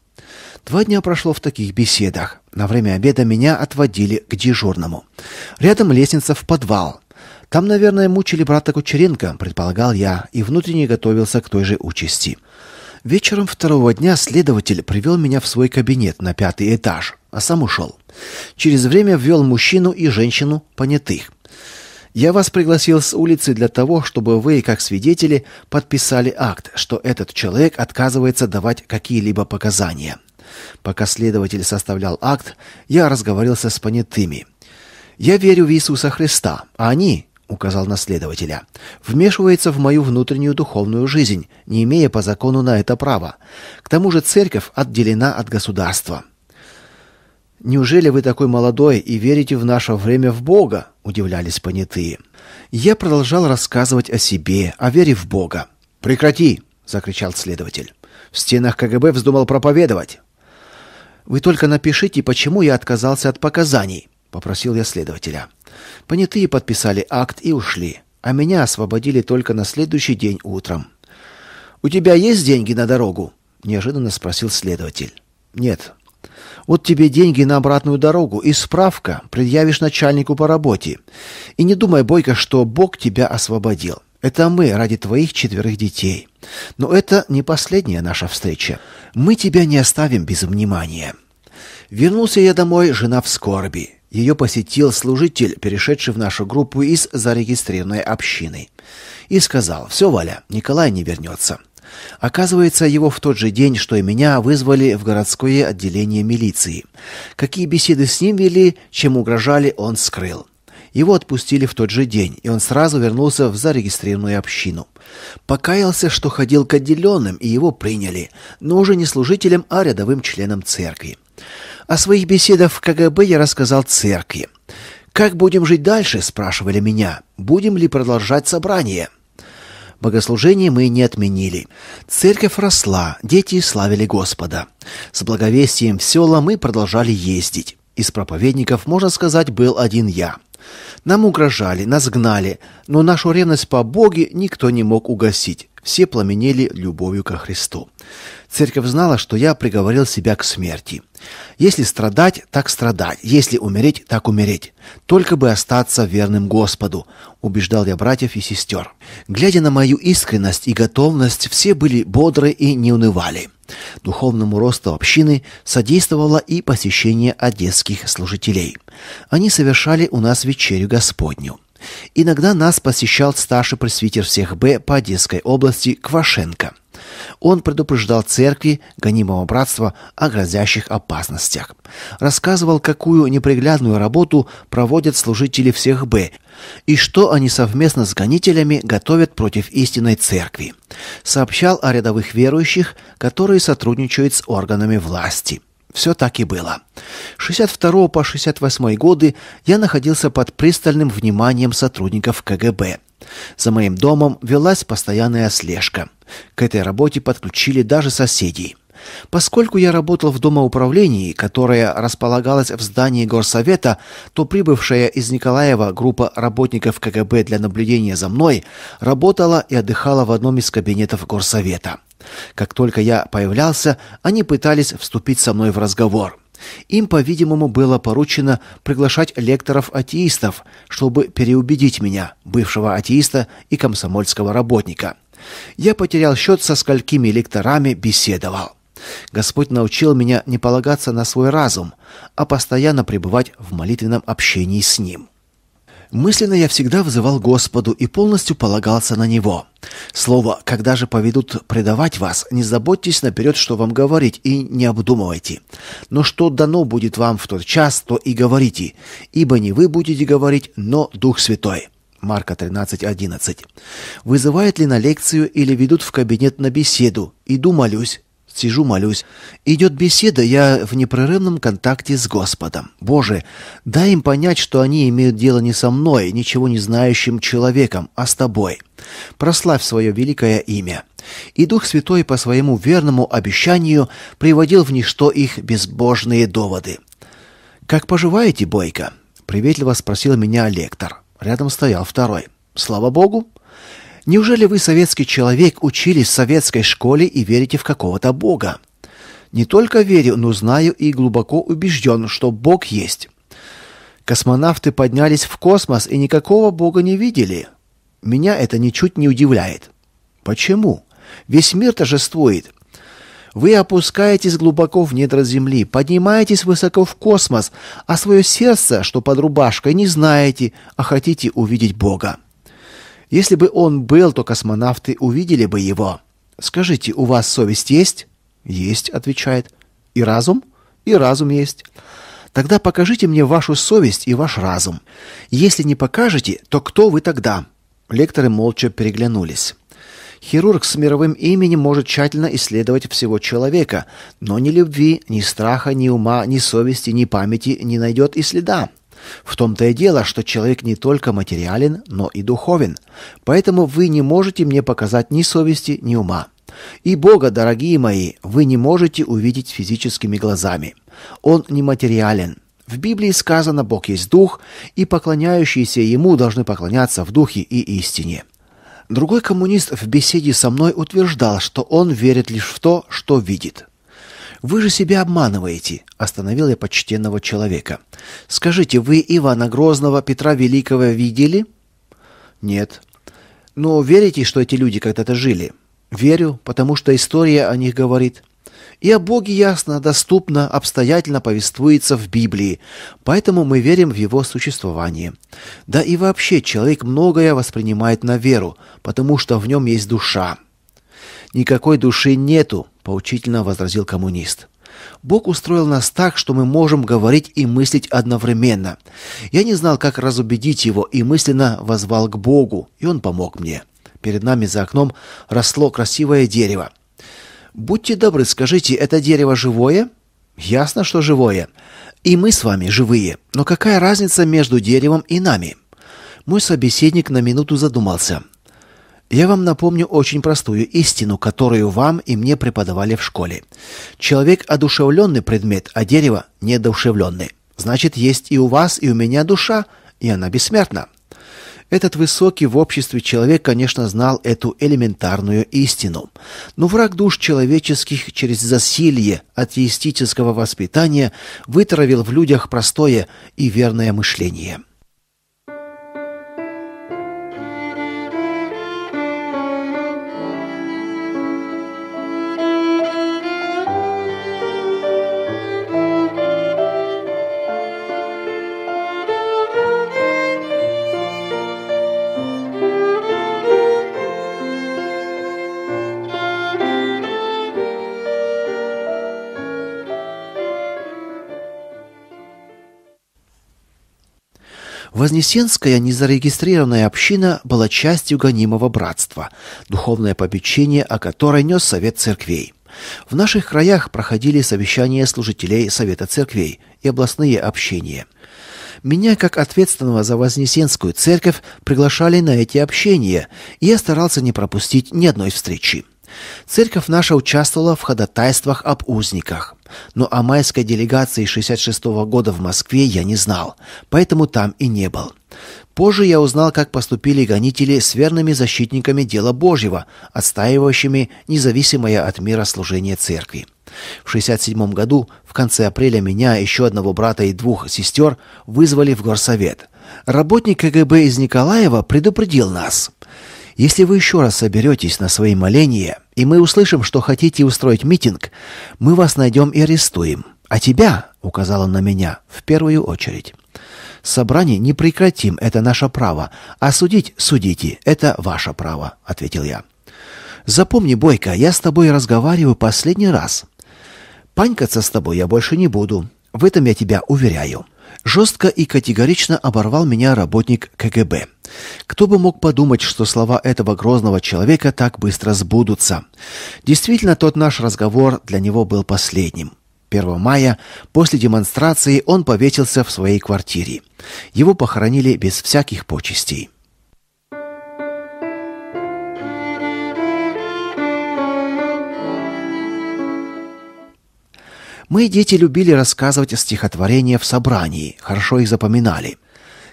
Два дня прошло в таких беседах. На время обеда меня отводили к дежурному. Рядом лестница в подвал. Там, наверное, мучили брата Кучеренко, предполагал я, и внутренне готовился к той же участи. Вечером второго дня следователь привел меня в свой кабинет на пятый этаж, а сам ушел. Через время ввел мужчину и женщину понятых. Я вас пригласил с улицы для того, чтобы вы, как свидетели, подписали акт, что этот человек отказывается давать какие-либо показания. Пока следователь составлял акт, я разговаривался с понятыми. Я верю в Иисуса Христа, а они указал на следователя, вмешивается в мою внутреннюю духовную жизнь, не имея по закону на это права. К тому же церковь отделена от государства. Неужели вы такой молодой и верите в наше время в Бога? удивлялись понятые. Я продолжал рассказывать о себе, о вере в Бога. Прекрати, закричал следователь. В стенах КГБ вздумал проповедовать. Вы только напишите, почему я отказался от показаний попросил я следователя. Понятые подписали акт и ушли, а меня освободили только на следующий день утром. У тебя есть деньги на дорогу? неожиданно спросил следователь. Нет. Вот тебе деньги на обратную дорогу и справка, предъявишь начальнику по работе. И не думай, Бойко, что Бог тебя освободил. Это мы ради твоих четверых детей. Но это не последняя наша встреча. Мы тебя не оставим без внимания. Вернулся я домой, жена в скорби. Ее посетил служитель, перешедший в нашу группу из зарегистрированной общины, и сказал: «Все, Валя, Николай не вернется». Оказывается, его в тот же день, что и меня, вызвали в городское отделение милиции. Какие беседы с ним вели, чем угрожали, он скрыл. Его отпустили в тот же день, и он сразу вернулся в зарегистрированную общину. Покаялся, что ходил к отделенным, и его приняли, но уже не служителем, а рядовым членом церкви. О своих беседах в КГБ я рассказал церкви. «Как будем жить дальше?» – спрашивали меня. «Будем ли продолжать собрание?» Богослужение мы не отменили. Церковь росла, дети славили Господа. С благовестием в села мы продолжали ездить. Из проповедников, можно сказать, был один я. Нам угрожали, нас гнали, но нашу ревность по Боге никто не мог угасить. Все пламенели любовью ко Христу. Церковь знала, что я приговорил себя к смерти. Если страдать, так страдать, если умереть, так умереть, только бы остаться верным Господу, убеждал я братьев и сестер. Глядя на мою искренность и готовность, все были бодры и не унывали. Духовному росту общины содействовало и посещение одесских служителей. Они совершали у нас вечерю Господню. Иногда нас посещал старший пресвитер всех Б по Одесской области Квашенко. Он предупреждал церкви гонимого братства о грозящих опасностях. Рассказывал, какую неприглядную работу проводят служители всех Б и что они совместно с гонителями готовят против истинной церкви. Сообщал о рядовых верующих, которые сотрудничают с органами власти – все так и было. 62 по 68 годы я находился под пристальным вниманием сотрудников КГБ. За моим домом велась постоянная слежка. К этой работе подключили даже соседей. Поскольку я работал в домоуправлении, которое располагалось в здании горсовета, то прибывшая из Николаева группа работников КГБ для наблюдения за мной работала и отдыхала в одном из кабинетов горсовета. Как только я появлялся, они пытались вступить со мной в разговор. Им, по-видимому, было поручено приглашать лекторов-атеистов, чтобы переубедить меня, бывшего атеиста и комсомольского работника. Я потерял счет, со сколькими лекторами беседовал. Господь научил меня не полагаться на свой разум, а постоянно пребывать в молитвенном общении с ним. Мысленно я всегда взывал Господу и полностью полагался на Него. Слово «когда же поведут предавать вас», не заботьтесь наперед, что вам говорить, и не обдумывайте. Но что дано будет вам в тот час, то и говорите, ибо не вы будете говорить, но Дух Святой». Марка 13:11. Вызывает ли на лекцию или ведут в кабинет на беседу? Иду молюсь, Сижу, молюсь. Идет беседа, я в непрерывном контакте с Господом. Боже, дай им понять, что они имеют дело не со мной, ничего не знающим человеком, а с Тобой. Прославь свое великое имя. И Дух Святой по своему верному обещанию приводил в ничто их безбожные доводы. «Как поживаете, Бойко?» — приветливо спросил меня лектор. Рядом стоял второй. «Слава Богу!» Неужели вы, советский человек, учились в советской школе и верите в какого-то бога? Не только верю, но знаю и глубоко убежден, что бог есть. Космонавты поднялись в космос и никакого бога не видели. Меня это ничуть не удивляет. Почему? Весь мир торжествует. Вы опускаетесь глубоко в недра земли, поднимаетесь высоко в космос, а свое сердце, что под рубашкой, не знаете, а хотите увидеть Бога. Если бы он был, то космонавты увидели бы его. Скажите, у вас совесть есть? Есть, отвечает. И разум? И разум есть. Тогда покажите мне вашу совесть и ваш разум. Если не покажете, то кто вы тогда? Лекторы молча переглянулись. Хирург с мировым именем может тщательно исследовать всего человека, но ни любви, ни страха, ни ума, ни совести, ни памяти не найдет и следа. В том-то и дело, что человек не только материален, но и духовен. Поэтому вы не можете мне показать ни совести, ни ума. И Бога, дорогие мои, вы не можете увидеть физическими глазами. Он нематериален. В Библии сказано: Бог есть дух, и поклоняющиеся ему должны поклоняться в духе и истине. Другой коммунист в беседе со мной утверждал, что он верит лишь в то, что видит. Вы же себя обманываете, остановил я почтенного человека. Скажите, вы Ивана Грозного, Петра Великого видели? Нет. Но верите, что эти люди когда-то жили? Верю, потому что история о них говорит. И о Боге ясно, доступно, обстоятельно повествуется в Библии, поэтому мы верим в его существование. Да и вообще человек многое воспринимает на веру, потому что в нем есть душа. Никакой души нету, поучительно возразил коммунист. Бог устроил нас так, что мы можем говорить и мыслить одновременно. Я не знал, как разубедить его, и мысленно возвал к Богу, и он помог мне. Перед нами за окном росло красивое дерево. Будьте добры, скажите, это дерево живое? Ясно, что живое. И мы с вами живые. Но какая разница между деревом и нами? Мой собеседник на минуту задумался. Я вам напомню очень простую истину, которую вам и мне преподавали в школе. Человек одушевленный предмет, а дерево недушевленный. Значит, есть и у вас, и у меня душа, и она бессмертна. Этот высокий в обществе человек, конечно, знал эту элементарную истину. Но враг душ человеческих через засилье атеистического воспитания вытравил в людях простое и верное мышление. Вознесенская незарегистрированная община была частью гонимого братства, духовное попечение о которой нес Совет Церквей. В наших краях проходили совещания служителей Совета Церквей и областные общения. Меня, как ответственного за Вознесенскую церковь, приглашали на эти общения, и я старался не пропустить ни одной встречи. Церковь наша участвовала в ходатайствах об узниках. Но о майской делегации 66 -го года в Москве я не знал, поэтому там и не был. Позже я узнал, как поступили гонители с верными защитниками дела Божьего, отстаивающими независимое от мира служение церкви. В 67 году, в конце апреля, меня, еще одного брата и двух сестер вызвали в горсовет. Работник КГБ из Николаева предупредил нас – если вы еще раз соберетесь на свои моления, и мы услышим, что хотите устроить митинг, мы вас найдем и арестуем. А тебя, указала на меня, в первую очередь. Собрание не прекратим, это наше право, а судить судите, это ваше право, ответил я. Запомни, Бойко, я с тобой разговариваю последний раз. Панькаться с тобой я больше не буду. В этом я тебя уверяю. Жестко и категорично оборвал меня работник КГБ. Кто бы мог подумать, что слова этого грозного человека так быстро сбудутся? Действительно, тот наш разговор для него был последним. 1 мая после демонстрации он повесился в своей квартире. Его похоронили без всяких почестей. Мы, дети, любили рассказывать стихотворения в собрании, хорошо их запоминали –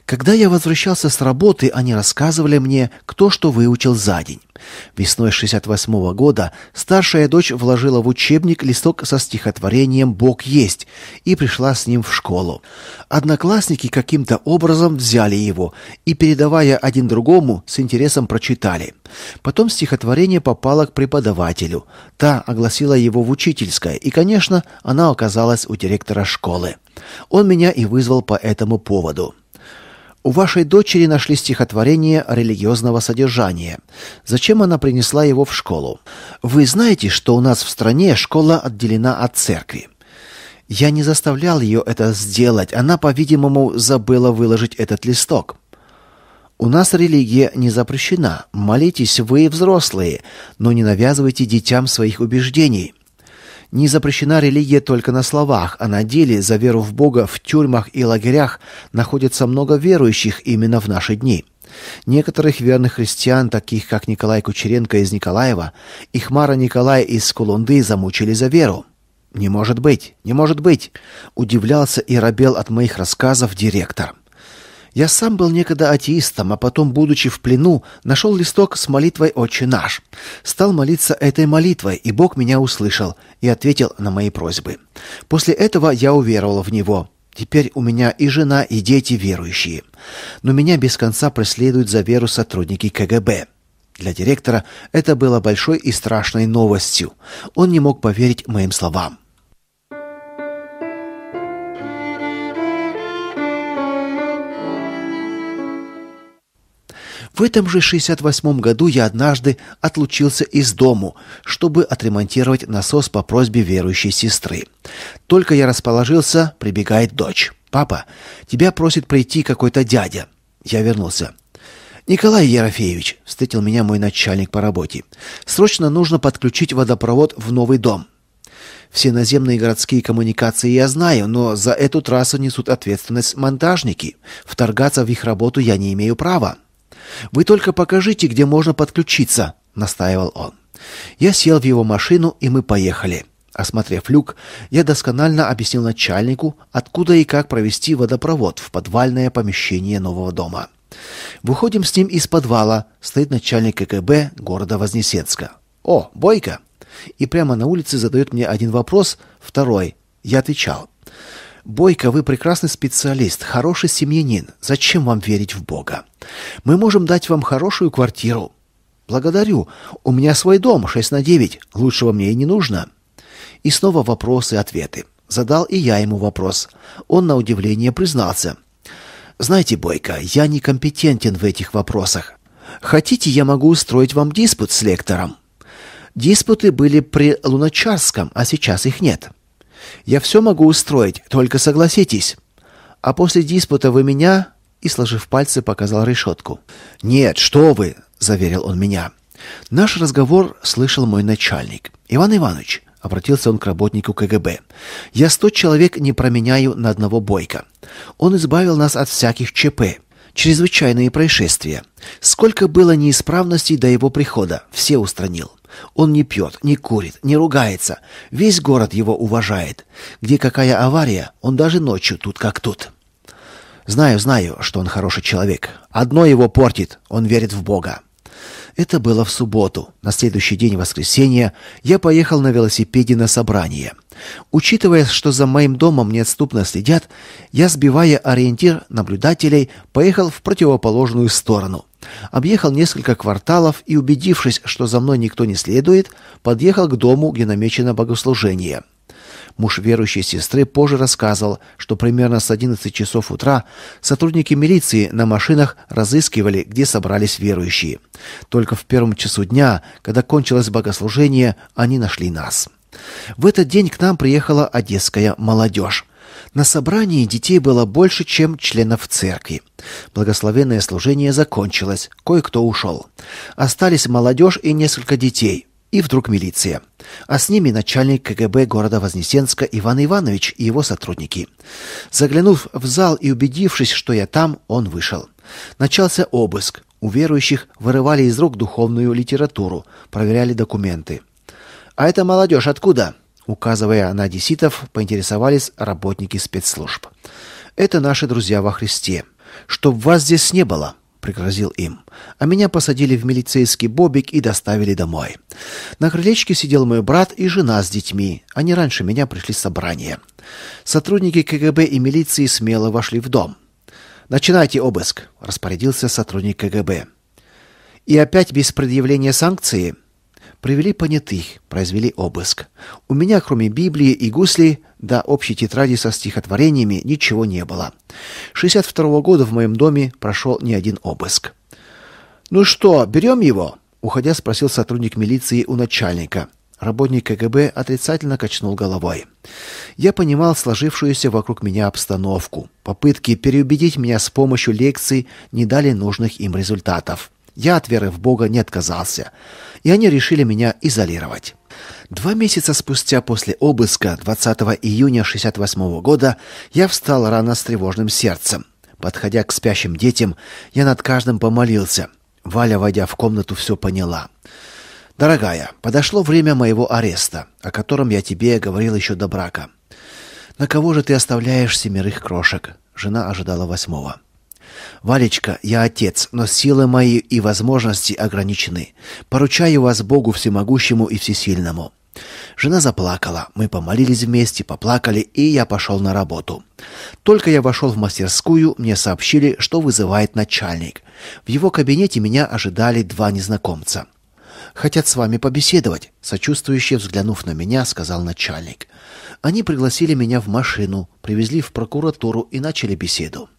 когда я возвращался с работы, они рассказывали мне, кто что выучил за день. Весной 68 -го года старшая дочь вложила в учебник листок со стихотворением «Бог есть» и пришла с ним в школу. Одноклассники каким-то образом взяли его и, передавая один другому, с интересом прочитали. Потом стихотворение попало к преподавателю. Та огласила его в учительское, и, конечно, она оказалась у директора школы. Он меня и вызвал по этому поводу. У вашей дочери нашли стихотворение религиозного содержания. Зачем она принесла его в школу? Вы знаете, что у нас в стране школа отделена от церкви. Я не заставлял ее это сделать. Она, по-видимому, забыла выложить этот листок. У нас религия не запрещена. Молитесь вы, взрослые, но не навязывайте детям своих убеждений. Не запрещена религия только на словах, а на деле за веру в Бога в тюрьмах и лагерях находится много верующих именно в наши дни. Некоторых верных христиан, таких как Николай Кучеренко из Николаева Ихмара Хмара Николай из Кулунды, замучили за веру. Не может быть, не может быть, удивлялся и робел от моих рассказов директор. Я сам был некогда атеистом, а потом, будучи в плену, нашел листок с молитвой «Отче наш». Стал молиться этой молитвой, и Бог меня услышал и ответил на мои просьбы. После этого я уверовал в Него. Теперь у меня и жена, и дети верующие. Но меня без конца преследуют за веру сотрудники КГБ. Для директора это было большой и страшной новостью. Он не мог поверить моим словам. В этом же 68 году я однажды отлучился из дому, чтобы отремонтировать насос по просьбе верующей сестры. Только я расположился, прибегает дочь. Папа, тебя просит прийти какой-то дядя. Я вернулся. Николай Ерофеевич, встретил меня мой начальник по работе. Срочно нужно подключить водопровод в новый дом. Все наземные городские коммуникации я знаю, но за эту трассу несут ответственность монтажники. Вторгаться в их работу я не имею права. Вы только покажите, где можно подключиться, настаивал он. Я сел в его машину, и мы поехали. Осмотрев люк, я досконально объяснил начальнику, откуда и как провести водопровод в подвальное помещение нового дома. Выходим с ним из подвала. Стоит начальник ККБ города Вознесенска. О, Бойко. И прямо на улице задает мне один вопрос, второй. Я отвечал. Бойко, вы прекрасный специалист, хороший семьянин. Зачем вам верить в Бога? Мы можем дать вам хорошую квартиру. Благодарю. У меня свой дом, 6 на 9. Лучшего мне и не нужно. И снова вопросы и ответы. Задал и я ему вопрос. Он на удивление признался: "Знаете, Бойко, я некомпетентен в этих вопросах. Хотите, я могу устроить вам диспут с лектором?" Диспуты были при Луначарском, а сейчас их нет. Я все могу устроить, только согласитесь. А после диспута вы меня и сложив пальцы, показал решетку. "Нет, что вы", заверил он меня. Наш разговор слышал мой начальник. "Иван Иванович", обратился он к работнику КГБ. "Я сто человек не променяю на одного бойка. Он избавил нас от всяких ЧП чрезвычайные происшествия. Сколько было неисправностей до его прихода, все устранил. Он не пьет, не курит, не ругается. Весь город его уважает. Где какая авария, он даже ночью тут как тут. Знаю, знаю, что он хороший человек. Одно его портит, он верит в Бога. Это было в субботу. На следующий день воскресенья я поехал на велосипеде на собрание. Учитывая, что за моим домом неотступно следят, я, сбивая ориентир наблюдателей, поехал в противоположную сторону. Объехал несколько кварталов и, убедившись, что за мной никто не следует, подъехал к дому, где намечено богослужение. Муж верующей сестры позже рассказывал, что примерно с 11 часов утра сотрудники милиции на машинах разыскивали, где собрались верующие. Только в первом часу дня, когда кончилось богослужение, они нашли нас. В этот день к нам приехала одесская молодежь. На собрании детей было больше, чем членов церкви. Благословенное служение закончилось, кое-кто ушел. Остались молодежь и несколько детей. И вдруг милиция. А с ними начальник КГБ города Вознесенска Иван Иванович и его сотрудники. Заглянув в зал и убедившись, что я там, он вышел. Начался обыск. У верующих вырывали из рук духовную литературу, проверяли документы. А это молодежь откуда? указывая на деситов, поинтересовались работники спецслужб. Это наши друзья во Христе. Чтоб вас здесь не было, пригрозил им. А меня посадили в милицейский бобик и доставили домой. На крылечке сидел мой брат и жена с детьми. Они раньше меня пришли с собрание. Сотрудники КГБ и милиции смело вошли в дом. «Начинайте обыск», — распорядился сотрудник КГБ. «И опять без предъявления санкции?» Привели понятых, произвели обыск. У меня, кроме Библии и гусли, до общей тетради со стихотворениями ничего не было. 62 -го года в моем доме прошел не один обыск. «Ну что, берем его?» — уходя спросил сотрудник милиции у начальника. Работник КГБ отрицательно качнул головой. Я понимал сложившуюся вокруг меня обстановку. Попытки переубедить меня с помощью лекций не дали нужных им результатов. Я от веры в Бога не отказался и они решили меня изолировать. Два месяца спустя после обыска 20 июня 68 года я встал рано с тревожным сердцем. Подходя к спящим детям, я над каждым помолился. Валя, войдя в комнату, все поняла. «Дорогая, подошло время моего ареста, о котором я тебе говорил еще до брака. На кого же ты оставляешь семерых крошек?» Жена ожидала восьмого. Валечка, я отец, но силы мои и возможности ограничены. Поручаю вас Богу всемогущему и всесильному. Жена заплакала. Мы помолились вместе, поплакали, и я пошел на работу. Только я вошел в мастерскую, мне сообщили, что вызывает начальник. В его кабинете меня ожидали два незнакомца. Хотят с вами побеседовать, сочувствующе взглянув на меня, сказал начальник. Они пригласили меня в машину, привезли в прокуратуру и начали беседу.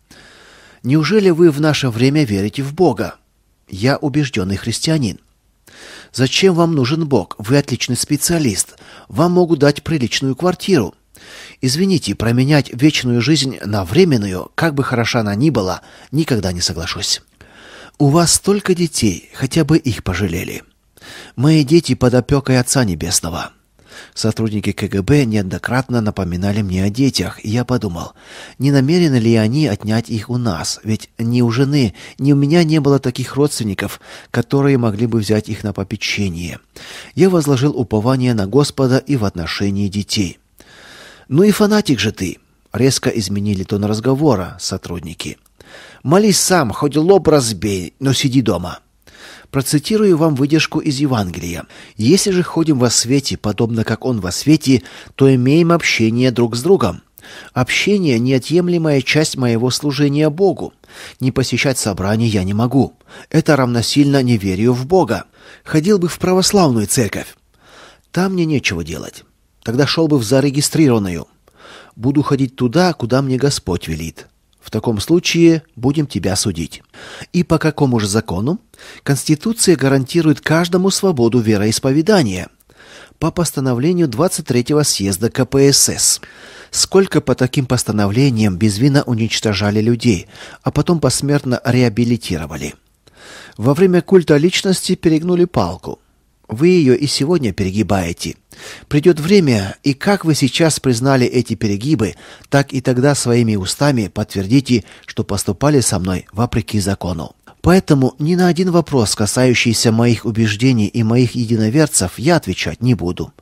Неужели вы в наше время верите в Бога? Я убежденный христианин. Зачем вам нужен Бог? Вы отличный специалист. Вам могут дать приличную квартиру. Извините, променять вечную жизнь на временную, как бы хороша она ни была, никогда не соглашусь. У вас столько детей, хотя бы их пожалели. Мои дети под опекой Отца Небесного. Сотрудники КГБ неоднократно напоминали мне о детях, и я подумал, не намерены ли они отнять их у нас, ведь ни у жены, ни у меня не было таких родственников, которые могли бы взять их на попечение. Я возложил упование на Господа и в отношении детей. «Ну и фанатик же ты!» — резко изменили тон разговора сотрудники. «Молись сам, хоть лоб разбей, но сиди дома». Процитирую вам выдержку из Евангелия. Если же ходим во свете, подобно как он во свете, то имеем общение друг с другом. Общение – неотъемлемая часть моего служения Богу. Не посещать собрания я не могу. Это равносильно неверию в Бога. Ходил бы в православную церковь. Там мне нечего делать. Тогда шел бы в зарегистрированную. Буду ходить туда, куда мне Господь велит. В таком случае будем тебя судить. И по какому же закону? Конституция гарантирует каждому свободу вероисповедания. По постановлению 23-го съезда КПСС. Сколько по таким постановлениям безвинно уничтожали людей, а потом посмертно реабилитировали. Во время культа личности перегнули палку – вы ее и сегодня перегибаете. Придет время, и как вы сейчас признали эти перегибы, так и тогда своими устами подтвердите, что поступали со мной вопреки закону. Поэтому ни на один вопрос, касающийся моих убеждений и моих единоверцев, я отвечать не буду.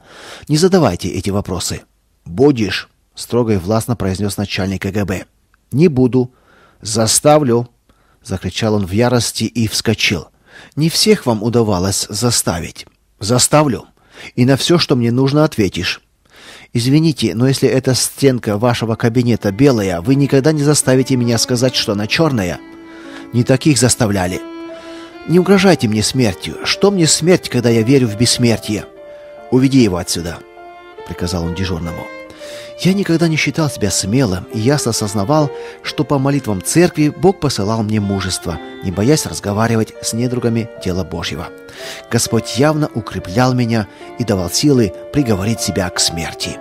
Не задавайте эти вопросы. Будешь, строго и властно произнес начальник КГБ. Не буду, заставлю, закричал он в ярости и вскочил. Не всех вам удавалось заставить. Заставлю. И на все, что мне нужно, ответишь. Извините, но если эта стенка вашего кабинета белая, вы никогда не заставите меня сказать, что она черная. Не таких заставляли. Не угрожайте мне смертью. Что мне смерть, когда я верю в бессмертие? Уведи его отсюда, приказал он дежурному. Я никогда не считал себя смелым и ясно осознавал, что по молитвам церкви Бог посылал мне мужество, не боясь разговаривать с недругами тела Божьего. Господь явно укреплял меня и давал силы приговорить себя к смерти.